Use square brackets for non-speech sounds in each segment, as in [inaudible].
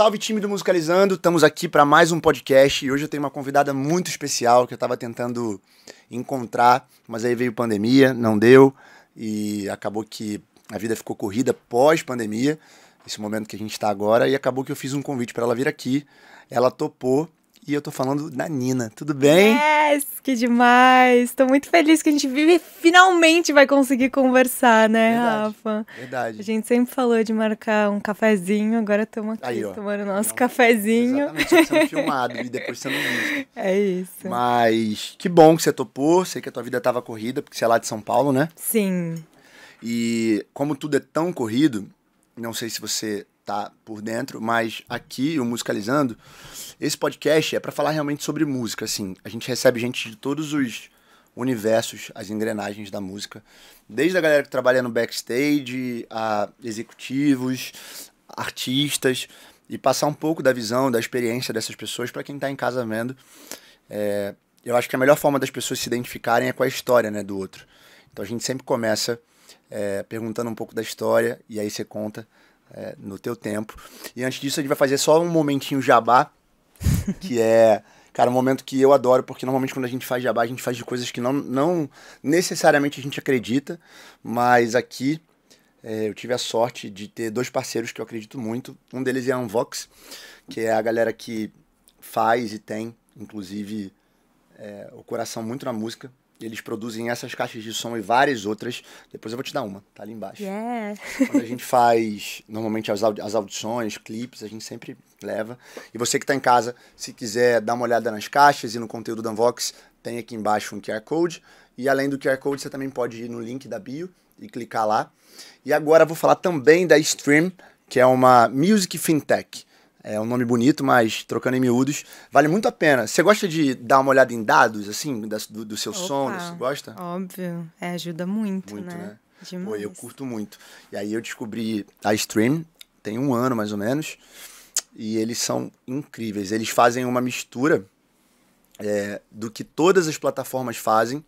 Salve time do Musicalizando, estamos aqui para mais um podcast e hoje eu tenho uma convidada muito especial que eu estava tentando encontrar, mas aí veio pandemia, não deu e acabou que a vida ficou corrida pós-pandemia, esse momento que a gente está agora, e acabou que eu fiz um convite para ela vir aqui. Ela topou e eu tô falando da Nina. Tudo bem? Yes, que demais! Tô muito feliz que a gente vive, finalmente vai conseguir conversar, né, verdade, Rafa? Verdade. A gente sempre falou de marcar um cafezinho, agora estamos aqui Aí, tomando nosso cafezinho. Exatamente, tá sendo [laughs] filmado e depois sendo visto. É isso. Mas que bom que você topou, sei que a tua vida tava corrida, porque você é lá de São Paulo, né? Sim. E como tudo é tão corrido, não sei se você tá por dentro, mas aqui, o Musicalizando, esse podcast é para falar realmente sobre música, assim. A gente recebe gente de todos os universos, as engrenagens da música, desde a galera que trabalha no backstage, a executivos, artistas, e passar um pouco da visão, da experiência dessas pessoas para quem está em casa vendo. É, eu acho que a melhor forma das pessoas se identificarem é com a história né, do outro. Então a gente sempre começa é, perguntando um pouco da história e aí você conta é, no teu tempo. E antes disso, a gente vai fazer só um momentinho jabá, [laughs] que é, cara, um momento que eu adoro, porque normalmente quando a gente faz jabá, a gente faz de coisas que não, não necessariamente a gente acredita, mas aqui é, eu tive a sorte de ter dois parceiros que eu acredito muito. Um deles é a Unvox, que é a galera que faz e tem, inclusive, é, o coração muito na música. Eles produzem essas caixas de som e várias outras. Depois eu vou te dar uma, tá ali embaixo. Yeah. Quando a gente faz normalmente as, audi as audições, clipes, a gente sempre leva. E você que está em casa, se quiser dar uma olhada nas caixas e no conteúdo da Unvox, tem aqui embaixo um QR Code. E além do QR Code, você também pode ir no link da bio e clicar lá. E agora eu vou falar também da Stream, que é uma music fintech. É um nome bonito, mas trocando em miúdos, vale muito a pena. Você gosta de dar uma olhada em dados, assim, do, do seu Opa, som? Você gosta? Óbvio, é, ajuda muito, muito né? né? Pô, eu curto muito. E aí eu descobri a Stream, tem um ano mais ou menos, e eles são incríveis. Eles fazem uma mistura é, do que todas as plataformas fazem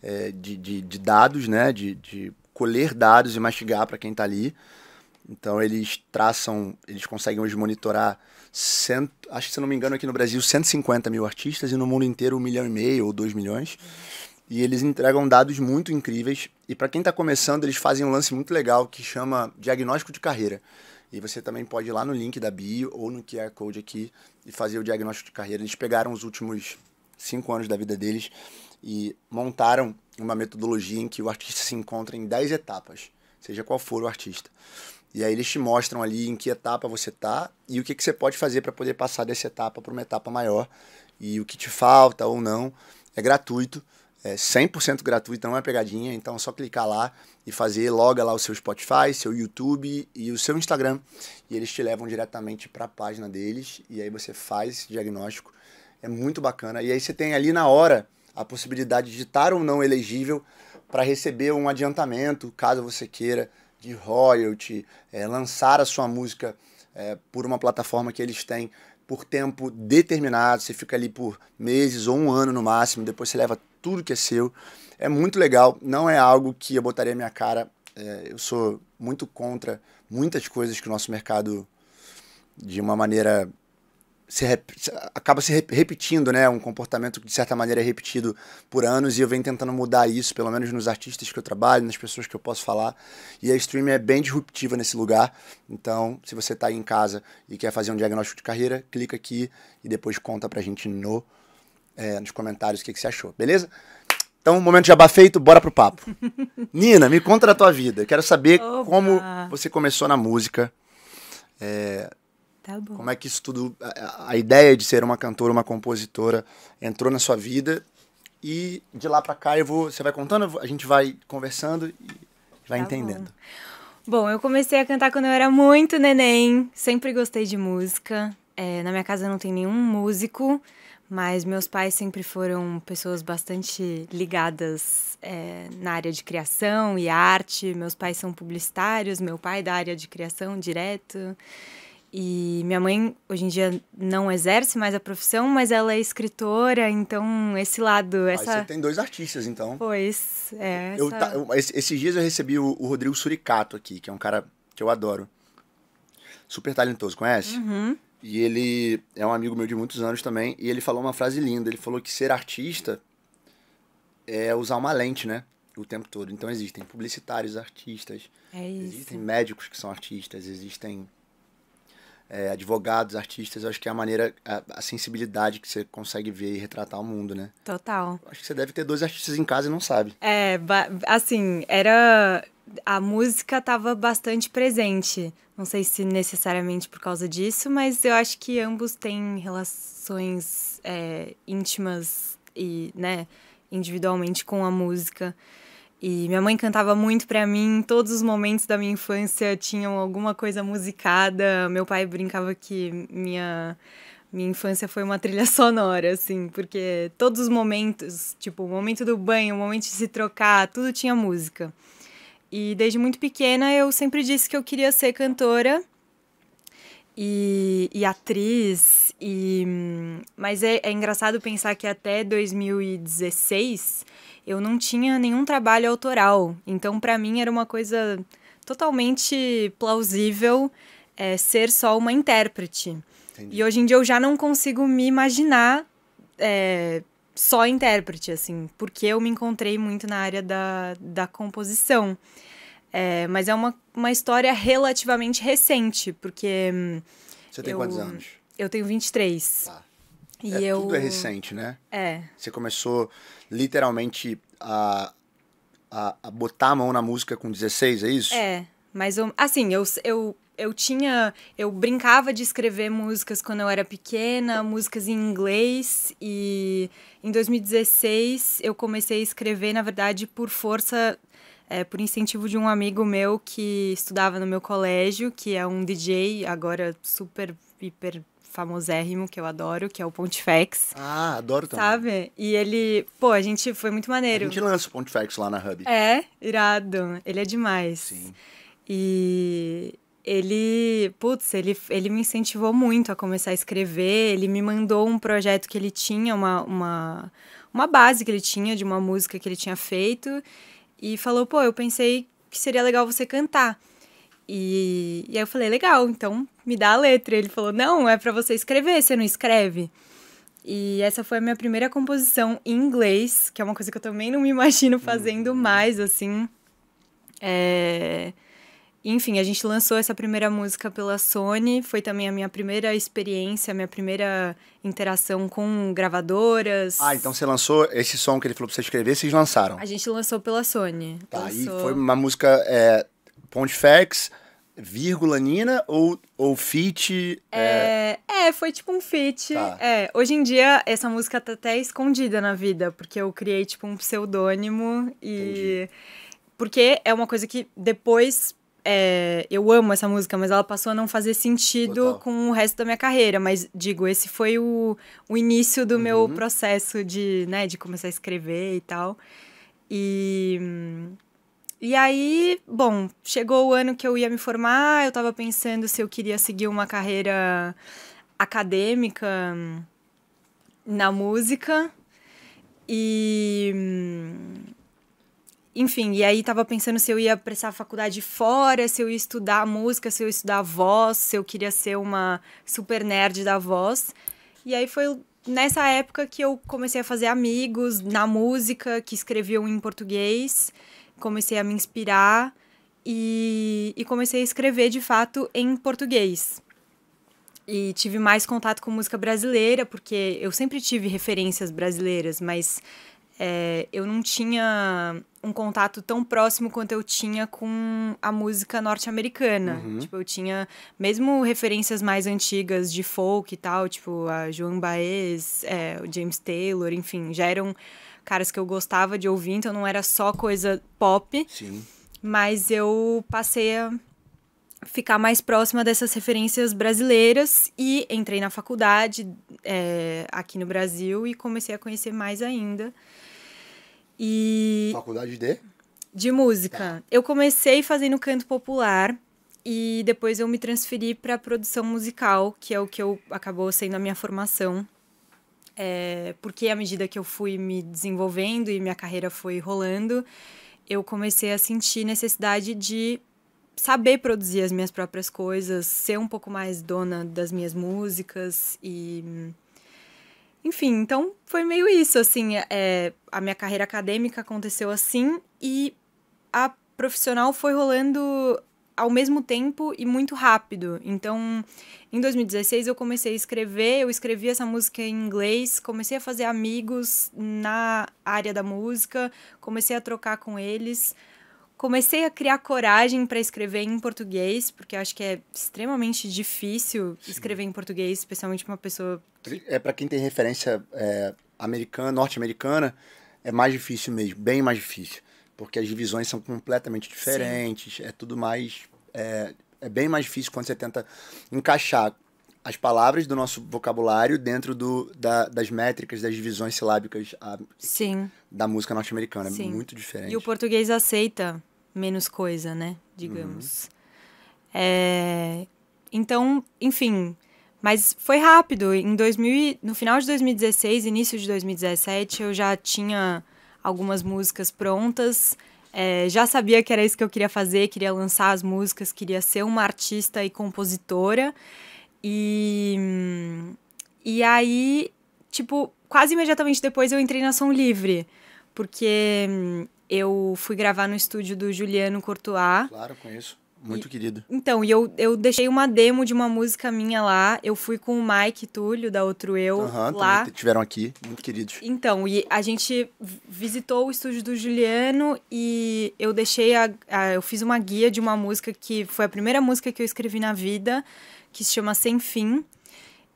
é, de, de, de, dados, né? De, de colher dados e mastigar para quem está ali então eles traçam, eles conseguem hoje monitorar, cento, acho que se não me engano aqui no Brasil, 150 mil artistas e no mundo inteiro um milhão e meio ou dois milhões. E eles entregam dados muito incríveis. E para quem está começando, eles fazem um lance muito legal que chama diagnóstico de carreira. E você também pode ir lá no link da bio ou no QR Code aqui e fazer o diagnóstico de carreira. Eles pegaram os últimos cinco anos da vida deles e montaram uma metodologia em que o artista se encontra em 10 etapas, seja qual for o artista. E aí eles te mostram ali em que etapa você tá e o que, que você pode fazer para poder passar dessa etapa para uma etapa maior e o que te falta ou não. É gratuito, é 100% gratuito, não é pegadinha, então é só clicar lá e fazer, loga lá o seu Spotify, seu YouTube e o seu Instagram e eles te levam diretamente para a página deles e aí você faz esse diagnóstico. É muito bacana. E aí você tem ali na hora a possibilidade de estar ou não elegível para receber um adiantamento, caso você queira de royalty, é, lançar a sua música é, por uma plataforma que eles têm por tempo determinado, você fica ali por meses ou um ano no máximo, depois você leva tudo que é seu. É muito legal, não é algo que eu botaria minha cara. É, eu sou muito contra muitas coisas que o nosso mercado, de uma maneira se, acaba se repetindo, né? Um comportamento que de certa maneira é repetido por anos e eu venho tentando mudar isso, pelo menos nos artistas que eu trabalho, nas pessoas que eu posso falar. E a stream é bem disruptiva nesse lugar. Então, se você está aí em casa e quer fazer um diagnóstico de carreira, clica aqui e depois conta pra gente no, é, nos comentários o que, que você achou, beleza? Então, momento de jabá feito, bora pro papo. [laughs] Nina, me conta da tua vida. Quero saber Opa. como você começou na música. É, Tá bom. Como é que isso tudo, a, a ideia de ser uma cantora, uma compositora, entrou na sua vida? E de lá para cá eu vou, você vai contando, a gente vai conversando e vai tá entendendo. Bom. bom, eu comecei a cantar quando eu era muito neném, sempre gostei de música. É, na minha casa não tem nenhum músico, mas meus pais sempre foram pessoas bastante ligadas é, na área de criação e arte. Meus pais são publicitários, meu pai é da área de criação direto. E minha mãe hoje em dia não exerce mais a profissão, mas ela é escritora, então esse lado. Ah, essa... você tem dois artistas, então. Pois, é. Essa... tá, eu, esses dias eu recebi o, o, Rodrigo Suricato aqui, que é um cara que eu adoro. Super talentoso, conhece? Uhum. E ele é um amigo meu de muitos anos também, e ele falou uma frase linda. Ele falou que ser artista é usar uma lente, né? o tempo todo. Então existem publicitários, artistas, é existem médicos que são artistas, existem é, advogados, artistas, eu acho que é a maneira, a, a, sensibilidade que você consegue ver e retratar o mundo, né? Total. Eu acho que você deve ter dois artistas em casa e não sabe. É, assim, era. A música estava bastante presente. Não sei se necessariamente por causa disso, mas eu acho que ambos têm relações é, íntimas e, né, individualmente com a música. E minha mãe cantava muito para mim, todos os momentos da minha infância tinham alguma coisa musicada. Meu pai brincava que minha minha infância foi uma trilha [laughs] sonora, assim, porque todos os momentos, tipo, o momento do banho, o momento de se trocar, tudo tinha música. E desde muito pequena eu sempre disse que eu queria ser cantora e, e atriz e, mas é, é engraçado pensar que até 2016 eu não tinha nenhum trabalho autoral. Então, para mim, era uma coisa totalmente plausível é, ser só uma intérprete. Entendi. E hoje em dia eu já não consigo me imaginar é, só intérprete, assim, porque eu me encontrei muito na área da, da composição. É, mas é uma, uma história relativamente recente, porque. Hum, Você tem eu, quantos anos? Eu tenho 23. Ah. Tá. E é, eu... Tudo é recente, né? É. Você começou literalmente a, a, a, botar a mão na música com 16, é isso? É. Mas eu, assim, eu, eu, eu tinha. Eu brincava de escrever músicas quando eu era pequena, músicas em inglês. E em 2016 eu comecei a escrever, na verdade, por força. É, por incentivo de um amigo meu que estudava no meu colégio, que é um DJ, agora super, hiper famosérrimo que eu adoro, que é o Pontifex. Ah, adoro também. Sabe? E ele, pô, a gente foi muito maneiro. A gente lança o Pontifex lá na Hub. É, irado. Ele é demais. Sim. E ele, putz, ele, ele me incentivou muito a começar a escrever. Ele me mandou um projeto que ele tinha, uma, uma, uma base que ele tinha de uma música que ele tinha feito. E falou, pô, eu pensei que seria legal você cantar. E, e aí eu falei, legal, então me dá a letra. Ele falou, não, é para você escrever, você não escreve. E essa foi a minha primeira composição em inglês, que é uma coisa que eu também não me imagino fazendo uhum. mais, assim. É... Enfim, a gente lançou essa primeira música pela Sony, foi também a minha primeira experiência, a minha primeira interação com gravadoras. Ah, então você lançou esse som que ele falou pra você escrever, vocês lançaram? A gente lançou pela Sony. Tá, lançou... e foi uma música é, Pontifex, vírgula Nina ou, ou feat? É... é... É... foi tipo um feat. Tá. É, hoje em dia essa música tá até escondida na vida, porque eu criei tipo um pseudônimo e... Entendi. Porque é uma coisa que depois... É... eu amo essa música, mas ela passou a não fazer sentido Total. com o resto da minha carreira. Mas, digo, esse foi o, o início do uhum. meu processo de, né, de começar a escrever e tal. E hum, e aí, bom, chegou o ano que eu ia me formar, eu estava pensando se eu queria seguir uma carreira acadêmica hum, na música. E hum, enfim, e aí tava pensando se eu ia prestar faculdade fora, se eu ia estudar música, se eu ia estudar voz, se eu queria ser uma super nerd da voz. E aí foi nessa época que eu comecei a fazer amigos na música que escreviam em português comecei a me inspirar e, e comecei a escrever de fato em português. E tive mais contato com música brasileira, porque eu sempre tive referências brasileiras, mas é, eu não tinha um contato tão próximo quanto eu tinha com a música norte-americana. Uhum. Tipo, eu tinha mesmo referências mais antigas de folk e tal, tipo a Joan Baez, é, o James Taylor, enfim, já eram caras que eu gostava de ouvir, então não era só coisa pop. Sim. Mas eu passei a ficar mais próxima dessas referências brasileiras e entrei na faculdade é, aqui no Brasil e comecei a conhecer mais ainda. E faculdade de? De música. Tá. Eu comecei fazendo canto popular e depois eu me transferi para produção musical, que é o que eu acabou sendo a minha formação. É, porque à medida que eu fui me desenvolvendo e minha carreira foi rolando, eu comecei a sentir necessidade de saber produzir as minhas próprias coisas, ser um pouco mais dona das minhas músicas e enfim, então foi meio isso, assim, é, a minha carreira acadêmica aconteceu assim e a profissional foi rolando ao mesmo tempo e muito rápido. Então, em 2016 eu comecei a escrever, eu escrevi essa música em inglês, comecei a fazer amigos na área da música, comecei a trocar com eles, comecei a criar coragem para escrever em português, porque acho que é extremamente difícil Sim. escrever em português, especialmente para uma pessoa. Que... É para quem tem referência é, americana, norte-americana, é mais difícil mesmo, bem mais difícil porque as divisões são completamente diferentes, Sim. é tudo mais. É, é bem mais difícil quando você tenta encaixar as palavras do nosso vocabulário dentro do, da, das métricas, das divisões silábicas a, da música norte-americana. É muito diferente. E o português aceita menos coisa, né? Digamos. Uhum. É, então, enfim. Mas foi rápido. Em 2000, no final de 2016, início de 2017, eu já tinha algumas músicas prontas. É, já sabia que era isso que eu queria fazer, queria lançar as músicas, queria ser uma artista e compositora. E, e aí, tipo, quase imediatamente depois eu entrei na Som Livre, porque hum, eu fui gravar no estúdio do Juliano Courtois. Claro, conheço. Muito e, querido. Então, e eu, eu deixei uma demo de uma música minha lá. Eu fui com o Mike Túlio, da Outro Eu, uhum, lá. tiveram aqui, muito queridos. Então, e a gente visitou o estúdio do Juliano e eu deixei a, a, Eu fiz uma guia de uma música que foi a primeira música que eu escrevi na vida, que se chama Sem Fim.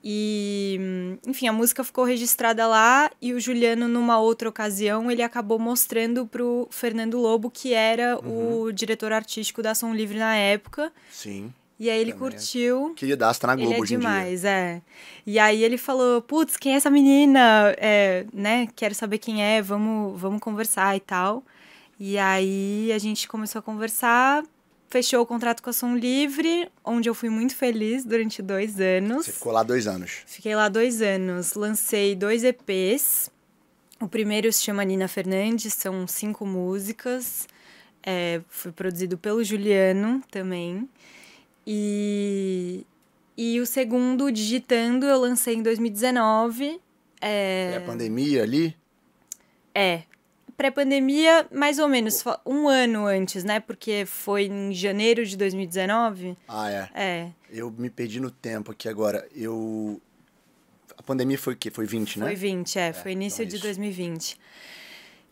E, enfim, a música ficou registrada lá e o Juliano, numa outra ocasião, ele acabou mostrando pro Fernando Lobo, que era uhum. o diretor artístico da Som Livre na época. Sim. E aí ele Também. É curtiu. Queridaço, tá na Globo ele é hoje demais, é. E aí ele falou, putz, quem é essa menina? É, né, quero saber quem é, vamos, vamos conversar e tal. E aí a gente começou a conversar fechou o contrato com a Som Livre, onde eu fui muito feliz durante dois anos. Você ficou lá dois anos? Fiquei lá dois anos. Lancei dois EPs. O primeiro se chama Nina Fernandes, são cinco músicas. É, foi produzido pelo Juliano também. E, e o segundo, Digitando, eu lancei em 2019. É, é a pandemia ali? É, pré-pandemia, mais ou menos, um ano antes, né? Porque foi em janeiro de 2019. Ah, é? É. Eu me perdi no tempo aqui agora. Eu. A pandemia foi o quê? Foi 20, né? Foi 20, é. é foi início então é de 2020.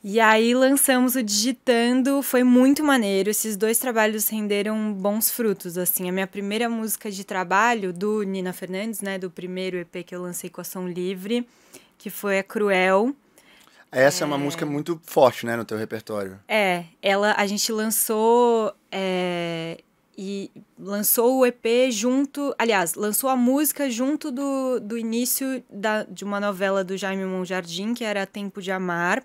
E aí lançamos o Digitando, foi muito maneiro. Esses dois trabalhos renderam bons frutos, assim. A minha primeira música de trabalho do Nina Fernandes, né, do primeiro EP que eu lancei com a Som Livre, que foi a Cruel. Essa é... é, uma música muito forte, né, no teu repertório. É, ela a gente lançou é, e lançou o EP junto, aliás, lançou a música junto do, do início da, de uma novela do Jaime Monjardim, que era Tempo de Amar.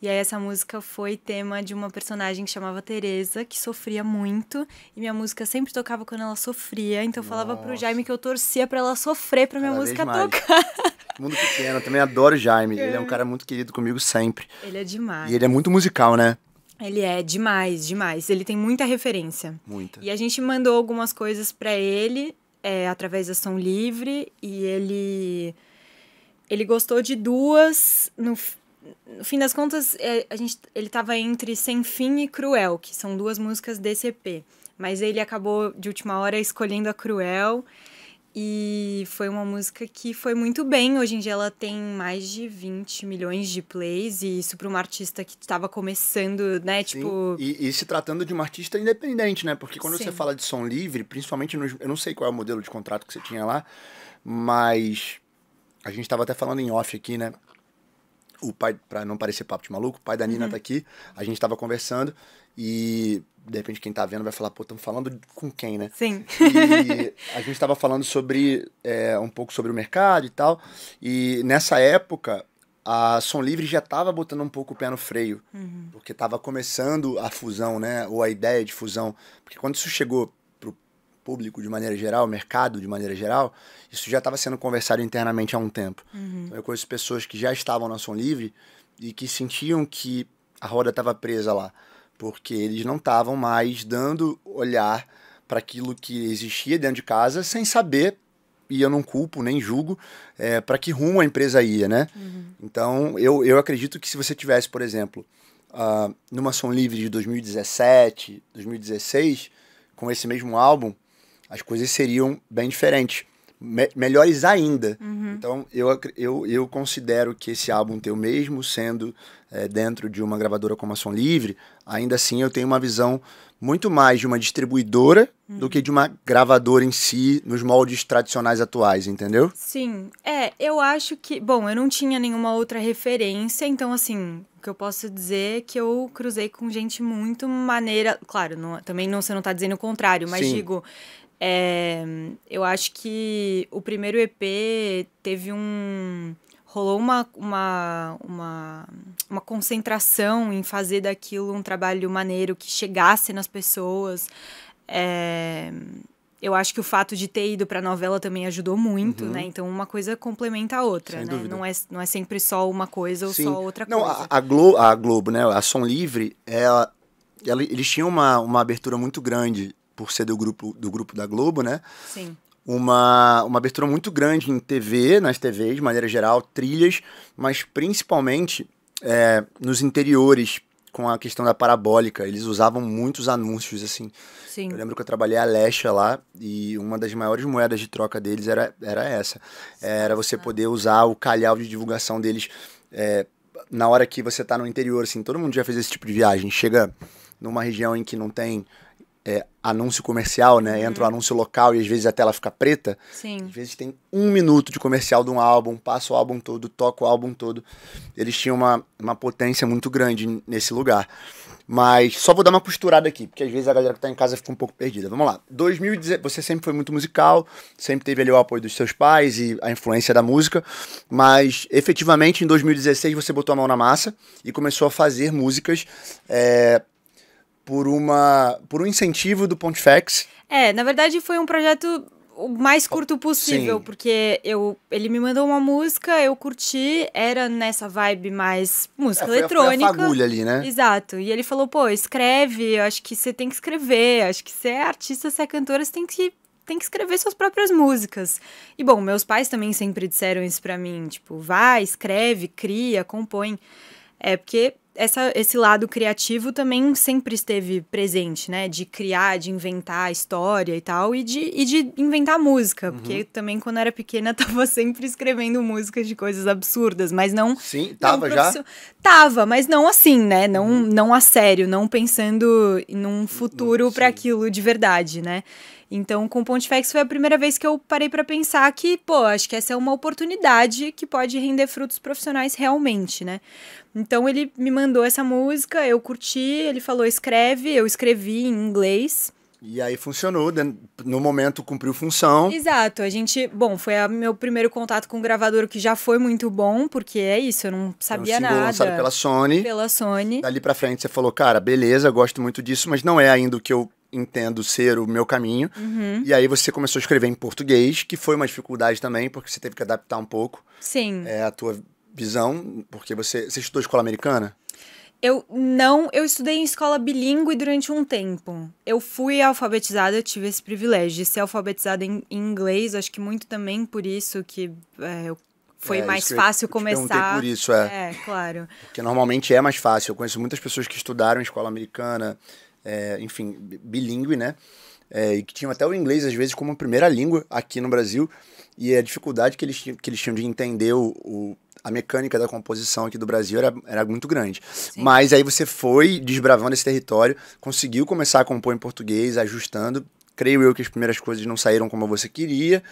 E aí essa música foi tema de uma personagem que chamava Teresa, que sofria muito, e minha música sempre tocava quando ela sofria, então eu falava pro Jaime que eu torcia para ela sofrer para minha Cada música tocar. [laughs] Mundo pequeno, eu também adoro o Jaime. Ele é um é. cara muito querido comigo sempre. Ele é demais. E ele é muito musical, né? Ele é demais, demais. Ele tem muita referência. Muita. E a gente mandou algumas coisas para ele é, através da Som Livre e ele ele gostou de duas no no fim das contas, é, a gente, ele estava entre Sem Fim e Cruel, que são duas músicas desse EP. Mas ele acabou, de última hora, escolhendo a Cruel. E foi uma música que foi muito bem. Hoje em dia ela tem mais de 20 milhões de plays. E isso para uma artista que estava começando, né? Sim, tipo. E, e, se tratando de uma artista independente, né? Porque quando Sim. você fala de som livre, principalmente nos, Eu não sei qual é o modelo de contrato que você tinha lá, mas. A gente estava até falando em off aqui, né? o pai, para não parecer papo de maluco, o pai da Nina uhum. tá aqui, a gente tava conversando e de repente quem tá vendo vai falar, pô, estamos falando com quem, né? Sim. E [laughs] a gente tava falando sobre, é, um pouco sobre o mercado e tal, e nessa época a Som Livre já tava botando um pouco o pé no freio, uhum. porque tava começando a fusão, né, ou a ideia de fusão, porque quando isso chegou público de maneira geral, mercado de maneira geral, isso já estava sendo conversado internamente há um tempo. Uhum. Então, eu conheço pessoas que já estavam na Som Livre e que sentiam que a roda estava presa lá, porque eles não estavam mais dando olhar para aquilo que existia dentro de casa sem saber e eu não culpo nem julgo é, para que rumo a empresa ia, né? Uhum. Então eu, eu acredito que se você tivesse, por exemplo, uh, numa som livre de 2017, 2016, com esse mesmo álbum, as coisas seriam bem diferentes. Me melhores ainda. Uhum. Então, eu, eu, eu considero que esse álbum teu, mesmo sendo é, dentro de uma gravadora como a Som Livre, ainda assim eu tenho uma visão muito mais de uma distribuidora uhum. do que de uma gravadora em si, nos moldes tradicionais atuais, entendeu? Sim. É, eu acho que. Bom, eu não tinha nenhuma outra referência, então, assim, o que eu posso dizer é que eu cruzei com gente muito maneira. Claro, não, também não, você não está dizendo o contrário, mas Sim. digo é, eu acho que o primeiro EP teve um. rolou uma, uma, uma, uma concentração em fazer daquilo um trabalho maneiro que chegasse nas pessoas. É, eu acho que o fato de ter ido para a novela também ajudou muito, uhum. né? Então uma coisa complementa a outra, Sem né? Não é, não é sempre só uma coisa ou Sim. só outra não, coisa. a, Glo Globo, a Globo, né? A Som Livre, ela, ela, eles tinham uma, uma abertura muito grande por ser do grupo, do grupo da Globo, né? Sim. Uma, uma abertura muito grande em TV, nas TVs, de maneira geral, trilhas, mas principalmente é, nos interiores, com a questão da parabólica. Eles usavam muitos anúncios, assim. Sim. Eu lembro que eu trabalhei a Lecha lá e uma das maiores moedas de troca deles era, era essa. era você poder usar o calhau de divulgação deles é, na hora que você está no interior, assim. Todo mundo já fez esse tipo de viagem. Chega numa região em que não tem é, anúncio comercial, né? Entra o um uhum. anúncio local e às vezes a tela fica preta. Sim. Às vezes tem um minuto de comercial de um álbum, passa o álbum todo, toca o álbum todo. Eles tinham uma, uma potência muito grande nesse lugar. Mas só vou dar uma costurada aqui, porque às vezes a galera que tá em casa fica um pouco perdida. Vamos lá. 2010, você sempre foi muito musical, sempre teve ali o apoio dos seus pais e a influência da música, mas efetivamente em 2016 você botou a mão na massa e começou a fazer músicas é, por uma por um incentivo do Pontifex. É, na verdade foi um projeto o mais curto possível, Sim. porque eu, ele me mandou uma música, eu curti, era nessa vibe mais música é, foi, eletrônica. Foi a fagulha ali, né? Exato. E ele falou, pô, escreve, acho que você tem que escrever, acho que você é artista, você é cantora, você tem que tem que escrever suas próprias músicas. E bom, meus pais também sempre disseram isso para mim, tipo, vai, escreve, cria, compõe. É porque essa, esse lado criativo também sempre esteve presente, né? De criar, de inventar história e tal, e de, e de inventar música. Uhum. Porque também, quando era pequena, [laughs] tava sempre escrevendo músicas de coisas absurdas, mas não. Sim, tava não, já? Tava, mas não assim, né? Não, uhum. não a sério, não pensando num futuro para aquilo de verdade, né? Então, com o Pontifex foi a primeira vez que eu parei para pensar que, pô, acho que essa é uma oportunidade que pode render frutos profissionais realmente, né? Então ele me mandou essa música, eu curti, ele falou escreve, eu escrevi em inglês. E aí funcionou, né? no momento cumpriu função. Exato, a gente, bom, foi o meu primeiro contato com o gravador que já foi muito bom, porque é isso, eu não é sabia um nada. lançado pela Sony. Pela Sony. Dali pra frente você falou, cara, beleza, gosto muito disso, mas não é ainda o que eu entendo ser o meu caminho. Uhum. E aí você começou a escrever em português, que foi uma dificuldade também, porque você teve que adaptar um pouco. Sim. É, a tua visão, porque você, você estudou escola americana? Eu não, eu estudei em escola bilíngue durante um tempo. Eu fui alfabetizada, eu tive esse privilégio de ser alfabetizada em, em inglês, acho que muito também por isso que é, foi é, mais fácil eu, começar. Eu por isso, é. É, claro. Porque normalmente é mais fácil. Eu conheço muitas pessoas que estudaram em escola americana, é, enfim, bilíngue, né? É, e que tinham até o inglês, às vezes, como primeira língua aqui no Brasil. E a dificuldade que eles, que eles tinham de entender o, o a mecânica da composição aqui do Brasil era, era muito grande. Sim. Mas aí você foi desbravando esse território, conseguiu começar a compor em português, ajustando. Creio eu que as primeiras coisas não saíram como você queria,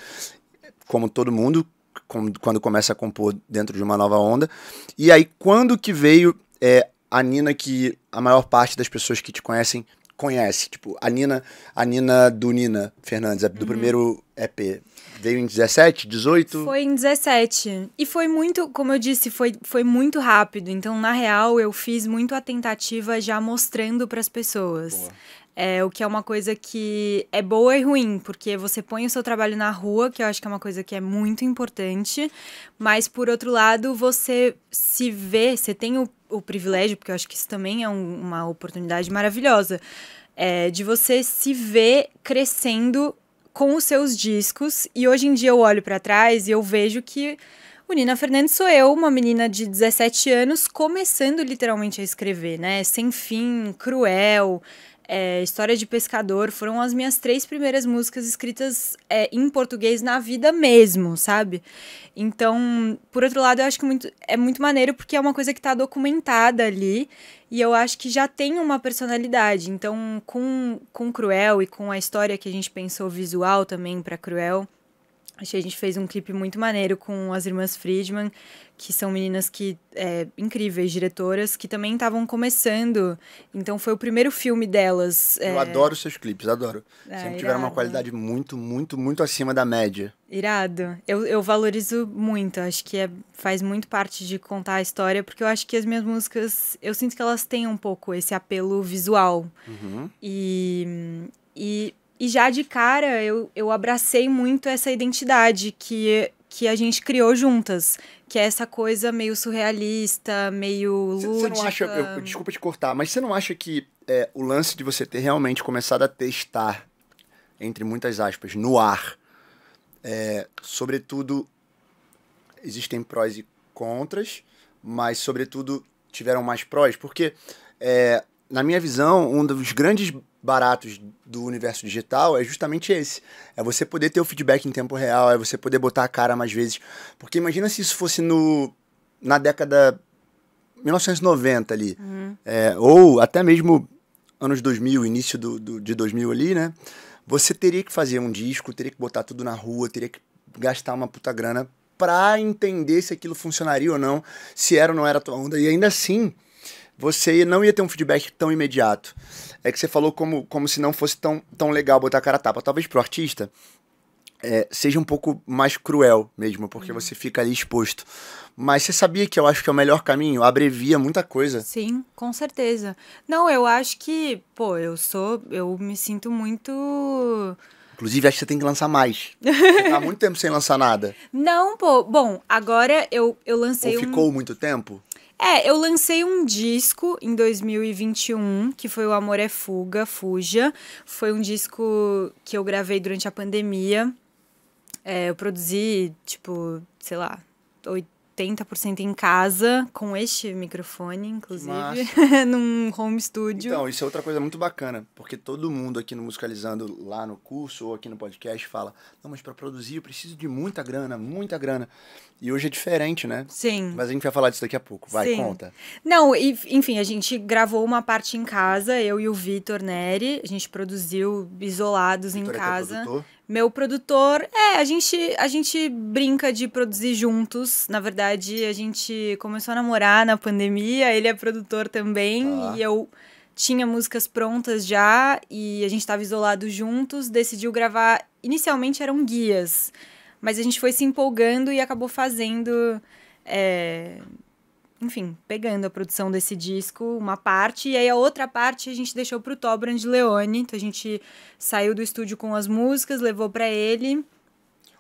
como todo mundo, quando começa a compor dentro de uma nova onda. E aí, quando que veio é, a Nina que a maior parte das pessoas que te conhecem conhece? Tipo, a Nina, a Nina do Nina Fernandes, do uhum. primeiro EP. Veio em 17, 18? Foi em 17. E foi muito, como eu disse, foi, foi muito rápido. Então, na real, eu fiz muito a tentativa já mostrando para as pessoas. Boa. É, o que é uma coisa que é boa e ruim, porque você põe o seu trabalho na rua, que eu acho que é uma coisa que é muito importante, mas por outro lado, você se vê, você tem o, o privilégio, porque eu acho que isso também é um, uma oportunidade maravilhosa, é, de você se ver crescendo com os seus discos. E hoje em dia eu olho para trás e eu vejo que o Nina Fernandes sou eu, uma menina de 17 anos, começando literalmente a escrever, né? Sem fim, cruel, é, História de Pescador foram as minhas três primeiras músicas escritas é, em português na vida mesmo, sabe? Então, por outro lado, eu acho que muito, é muito maneiro porque é uma coisa que está documentada ali e eu acho que já tem uma personalidade. Então, com, com Cruel e com a história que a gente pensou visual também para Cruel, Achei a gente fez um clipe muito maneiro com as irmãs Friedman, que são meninas que é, incríveis diretoras que também estavam começando. Então foi o primeiro filme delas. É, eu adoro seus clipes, adoro. É, Sempre tiveram irado. uma qualidade muito, muito, muito acima da média. Irado. Eu, eu valorizo muito. Acho que é, faz muito parte de contar a história, porque eu acho que as minhas músicas, eu sinto que elas têm um pouco esse apelo visual. Uhum. E, e e já de cara eu, eu abracei muito essa identidade que, que a gente criou juntas, que é essa coisa meio surrealista, meio lúdica. Você não acha, eu, desculpa te cortar, mas você não acha que é, o lance de você ter realmente começado a testar, entre muitas aspas, no ar, é, sobretudo existem prós e contras, mas sobretudo tiveram mais prós, porque é, na minha visão, um dos grandes baratos do universo digital é justamente esse. É você poder ter o feedback em tempo real, é você poder botar a cara mais vezes. Porque imagina se isso fosse no, na década 1990 ali. Uhum. É, ou até mesmo anos 2000, início do, do, de 2000 ali, né? Você teria que fazer um disco, teria que botar tudo na rua, teria que gastar uma puta grana para entender se aquilo funcionaria ou não, se era ou não era a tua onda. E ainda assim, você não ia ter um feedback tão imediato. É que você falou como, como se não fosse tão, tão legal botar a cara a tapa. Talvez pro artista é, seja um pouco mais cruel mesmo, porque uhum. você fica ali exposto. Mas você sabia que eu acho que é o melhor caminho? Abrevia muita coisa. Sim, com certeza. Não, eu acho que, pô, eu sou. Eu me sinto muito. Inclusive, acho que você tem que lançar mais. Você [laughs] tá há muito tempo sem lançar nada. Não, pô. Bom, agora eu, eu lancei. Ou ficou um... muito tempo? É, eu lancei um disco em 2021, que foi O Amor é Fuga, Fuja. Foi um disco que eu gravei durante a pandemia. É, eu produzi, tipo, sei lá, oito, 80% em casa, com este microfone, inclusive, [laughs] num home studio. Então, isso é outra coisa muito bacana, porque todo mundo aqui no Musicalizando, lá no curso ou aqui no podcast, fala: não, mas para produzir eu preciso de muita grana, muita grana. E hoje é diferente, né? Sim. Mas a gente vai falar disso daqui a pouco, vai, Sim. conta. Não, e, enfim, a gente gravou uma parte em casa, eu e o Vitor Neri, a gente produziu isolados Victor em é casa. É meu produtor, é, a gente, a gente brinca de produzir juntos. Na verdade, a gente começou a namorar na pandemia, ele é produtor também, ah. e eu tinha músicas prontas já, e a gente estava isolado juntos, decidiu gravar. Inicialmente eram guias, mas a gente foi se empolgando e acabou fazendo. É, enfim, pegando a produção desse disco, uma parte, e aí a outra parte a gente deixou pro Tobrand Leone. Então a gente saiu do estúdio com as músicas, levou para ele.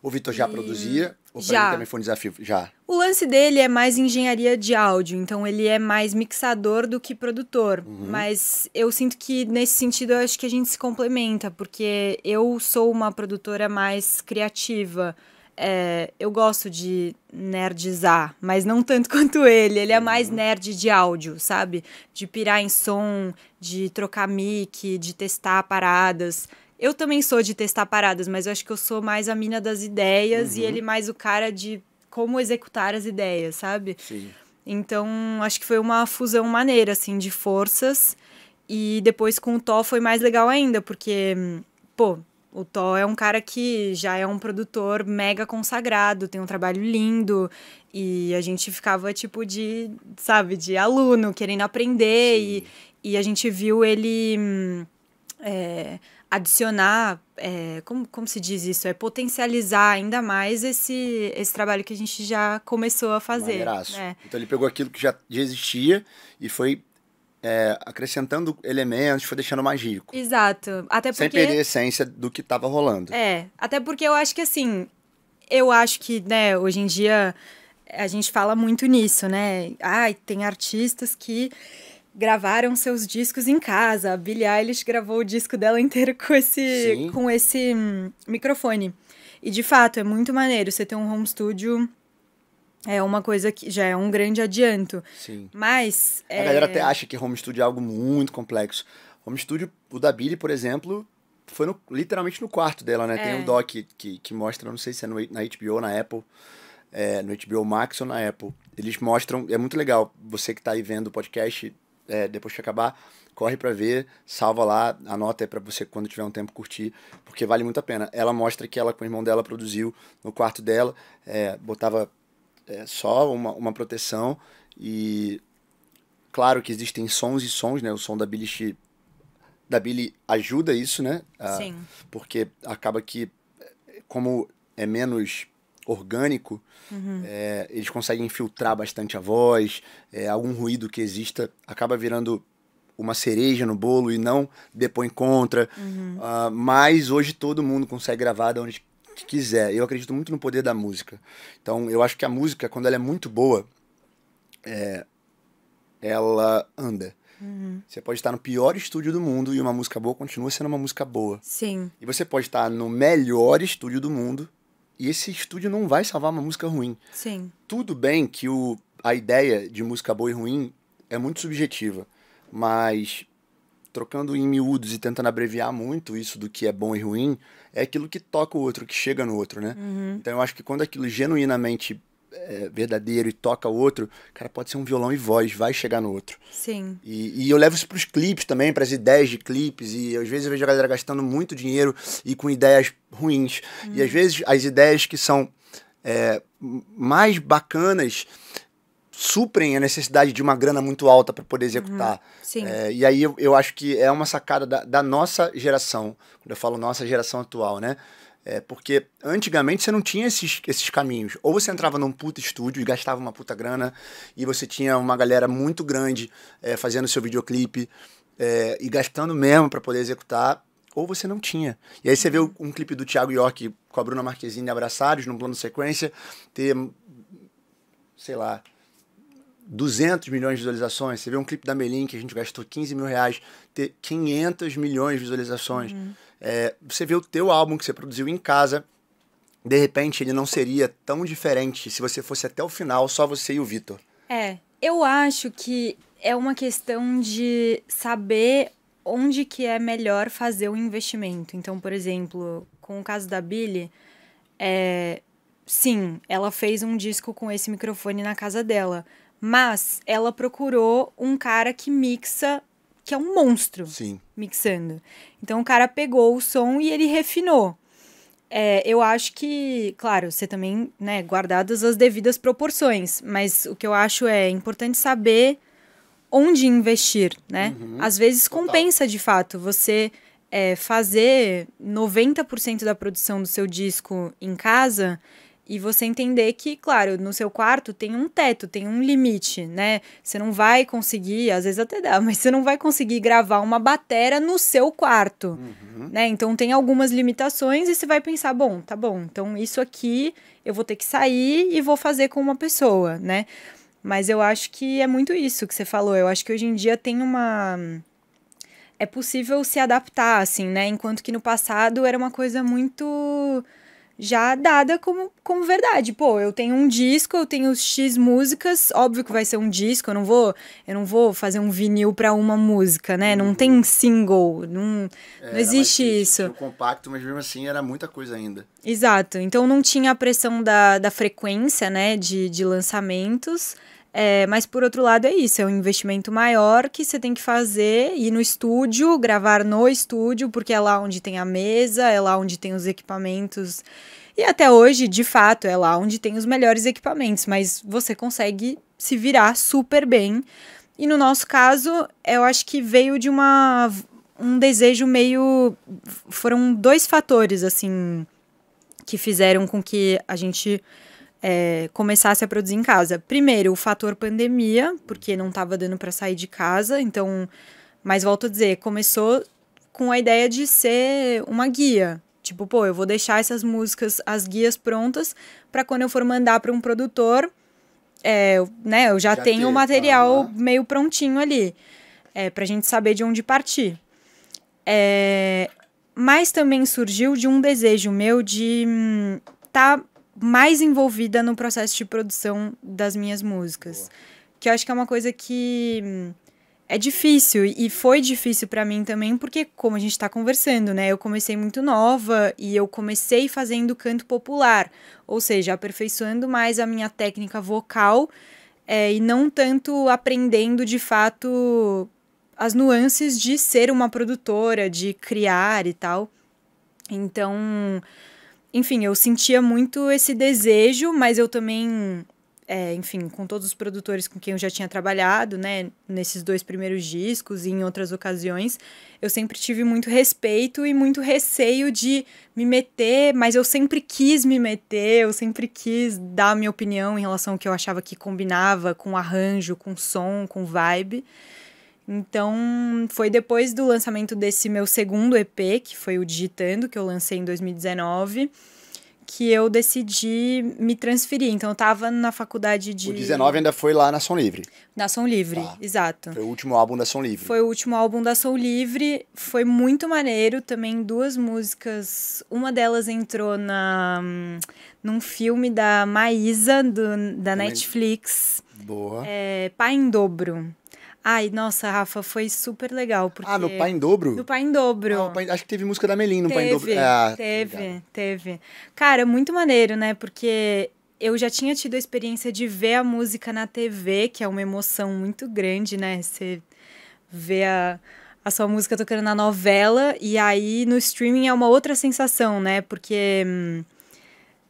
O Vitor já e... produzia? Ou já. também foi um desafio? Já. O lance dele é mais engenharia de áudio, então ele é mais mixador do que produtor. Uhum. Mas eu sinto que nesse sentido eu acho que a gente se complementa, porque eu sou uma produtora mais criativa. É, eu gosto de nerdizar, mas não tanto [laughs] quanto ele. Ele é uhum. mais nerd de áudio, sabe? De pirar em som, de trocar mic, de testar paradas. Eu também sou de testar paradas, mas eu acho que eu sou mais a mina das ideias uhum. e ele mais o cara de como executar as ideias, sabe? Sim. Então, acho que foi uma fusão maneira, assim, de forças. E depois com o Thó foi mais legal ainda, porque, pô, o Thó é um cara que já é um produtor mega consagrado, tem um trabalho lindo. E a gente ficava, tipo, de, sabe, de aluno, querendo aprender. E, e a gente viu ele hum, é, adicionar, é, como, como se diz isso? É potencializar ainda mais esse, esse trabalho que a gente já começou a fazer. Né? Então ele pegou aquilo que já existia e foi é, acrescentando elementos, foi deixando mais rico. Exato. Até porque... Sem perder a essência do que estava rolando. É, até porque eu acho que assim, eu acho que, né, hoje em dia a gente fala muito nisso, né? Ai, tem artistas que gravaram seus discos em casa. A Billie Eilish gravou o disco dela inteiro com esse, com esse hum, microfone. E de fato, é muito maneiro você ter um home studio é uma coisa que já é um grande adianto. Sim. Mas. A é... galera até acha que home studio é algo muito complexo. Home studio, o da Billy, por exemplo, foi no, literalmente no quarto dela, né? É. Tem um doc que, que, que, mostra, não sei se é no, na HBO, na Apple, é, no HBO Max ou na Apple. Eles mostram, é muito legal. Você que está aí vendo o podcast, é, depois que acabar, corre para ver, salva lá, anota é para você quando tiver um tempo curtir, porque vale muito a pena. Ela mostra que ela com o irmão dela produziu no quarto dela, é, botava é, só uma, uma proteção. E claro que existem sons e sons, né? O som da Billy da Billie ajuda isso, né? A, ah, Sim. Porque acaba que, como é menos orgânico, uhum. é, eles conseguem filtrar bastante a voz, é, algum ruído que exista acaba virando uma cereja no bolo e não depõe contra. Uhum. Uh, mas hoje todo mundo consegue gravar de onde que quiser. Eu acredito muito no poder da música. Então, eu acho que a música, quando ela é muito boa, é, ela anda. Uhum. Você pode estar no pior estúdio do mundo e uma música boa continua sendo uma música boa. Sim. E você pode estar no melhor estúdio do mundo e esse estúdio não vai salvar uma música ruim. Sim. Tudo bem que o, a ideia de música boa e ruim é muito subjetiva, mas trocando em miúdos e tentando abreviar muito isso do que é bom e ruim, é aquilo que toca o outro, que chega no outro, né? Uhum. Então eu acho que quando aquilo genuinamente é verdadeiro e toca o outro, cara, pode ser um violão e voz, vai chegar no outro. Sim. E, e eu levo isso pros clipes também, para as ideias de clipes, e às vezes eu vejo a galera gastando muito dinheiro e com ideias ruins. Uhum. E às uhum. vezes as ideias que são é, mais bacanas suprem a necessidade de uma grana muito alta para poder executar. Uhum, é, e aí eu, eu, acho que é uma sacada da, da, nossa geração, quando eu falo nossa geração atual, né? É, porque antigamente você não tinha esses, esses caminhos. Ou você entrava num puta estúdio e gastava uma puta grana, e você tinha uma galera muito grande é, fazendo seu videoclipe é, e gastando mesmo para poder executar, ou você não tinha. E aí você vê um clipe do Thiago York com a Bruna Marquezine abraçados num plano sequência, ter, sei lá, 200 milhões de visualizações. Você vê um clipe da Melin que a gente gastou 15 mil reais, ter 500 milhões de visualizações. Uhum. É, você vê o teu álbum que você produziu em casa, de repente ele não seria tão diferente se você fosse até o final, só você e o Vitor. É, eu acho que é uma questão de saber onde que é melhor fazer o investimento. Então, por exemplo, com o caso da Billy, é, sim, ela fez um disco com esse microfone na casa dela mas ela procurou um cara que mixa, que é um monstro. Sim. Mixando. Então o cara pegou o som e ele refinou. É, eu acho que, claro, você também, né, guardadas as devidas proporções, mas o que eu acho é importante saber onde investir, né? Uhum. Às vezes Total. compensa de fato você é, fazer 90% da produção do seu disco em casa e você entender que, claro, no seu quarto tem um teto, tem um limite, né? Você não vai conseguir, às vezes até dá, [laughs] mas você não vai conseguir gravar uma batera no seu quarto, uhum. né? Então tem algumas limitações e você vai pensar, bom, tá bom, então isso aqui eu vou ter que sair e vou fazer com uma pessoa, né? Mas eu acho que é muito isso que você falou. Eu acho que hoje em dia tem uma é possível se adaptar assim, né? Enquanto que no passado era uma coisa muito já dada como, como verdade. Pô, eu tenho um disco, eu tenho X músicas, óbvio que vai ser um disco, eu não vou, eu não vou fazer um vinil para uma música, né? Não uhum. tem single, não, é, não existe isso. O compacto, mas mesmo assim era muita coisa ainda. Exato. Então não tinha a pressão da, da frequência, né, de, de lançamentos. É, mas por outro lado é isso, é um investimento maior que você tem que fazer, ir no estúdio, gravar no estúdio, porque é lá onde tem a mesa, é lá onde tem os equipamentos. E até hoje, de fato, é lá onde tem os melhores equipamentos, mas você consegue se virar super bem. E no nosso caso, eu acho que veio de uma um desejo meio foram dois fatores assim que fizeram com que a gente é, começasse a produzir em casa. Primeiro, o fator pandemia, porque não estava dando para sair de casa, então, mas volto a dizer, começou com a ideia de ser uma guia. Tipo, pô, eu vou deixar essas músicas, as guias prontas, para quando eu for mandar para um produtor, é, né, eu já, já tenho o material meio prontinho ali, é, para a gente saber de onde partir. É, mas também surgiu de um desejo meu de estar hum, tá mais envolvida no processo de produção das minhas músicas. Boa. Que eu acho que é uma coisa que hum, é difícil e foi difícil para mim também, porque como a gente está conversando, né? Eu comecei muito nova e eu comecei fazendo canto popular, ou seja, aperfeiçoando mais a minha técnica vocal é, e não tanto aprendendo de fato as nuances de ser uma produtora, de criar e tal. Então, enfim, eu sentia muito esse desejo, mas eu também, é, enfim, com todos os produtores com quem eu já tinha trabalhado, né, nesses dois primeiros discos e em outras ocasiões, eu sempre tive muito respeito e muito receio de me meter, mas eu sempre quis me meter, eu sempre quis dar a minha opinião em relação ao que eu achava que combinava com arranjo, com som, com vibe. Então, foi depois do lançamento desse meu segundo EP, que foi o Digitando, que eu lancei em 2019, que eu decidi me transferir. Então, eu estava na faculdade de. O 19 ainda foi lá na Som Livre. Na Som Livre, tá. exato. Foi o último álbum da Som Livre. Foi o último álbum da Som Livre. Foi muito maneiro. Também duas músicas. Uma delas entrou na, num filme da Maísa, do, da Também... Netflix. Boa. É, Pai em Dobro. Ai, nossa, Rafa, foi super legal. Porque... Ah, no Pai em Dobro? No Pai em Dobro. Ah, pai... Acho que teve música da Melim no teve, Pai em Dobro. É, teve, teve. Cara, muito maneiro, né? Porque eu já tinha tido a experiência de ver a música na TV, que é uma emoção muito grande, né? Você vê a, a sua música tocando na novela, e aí no streaming é uma outra sensação, né? Porque. Hum,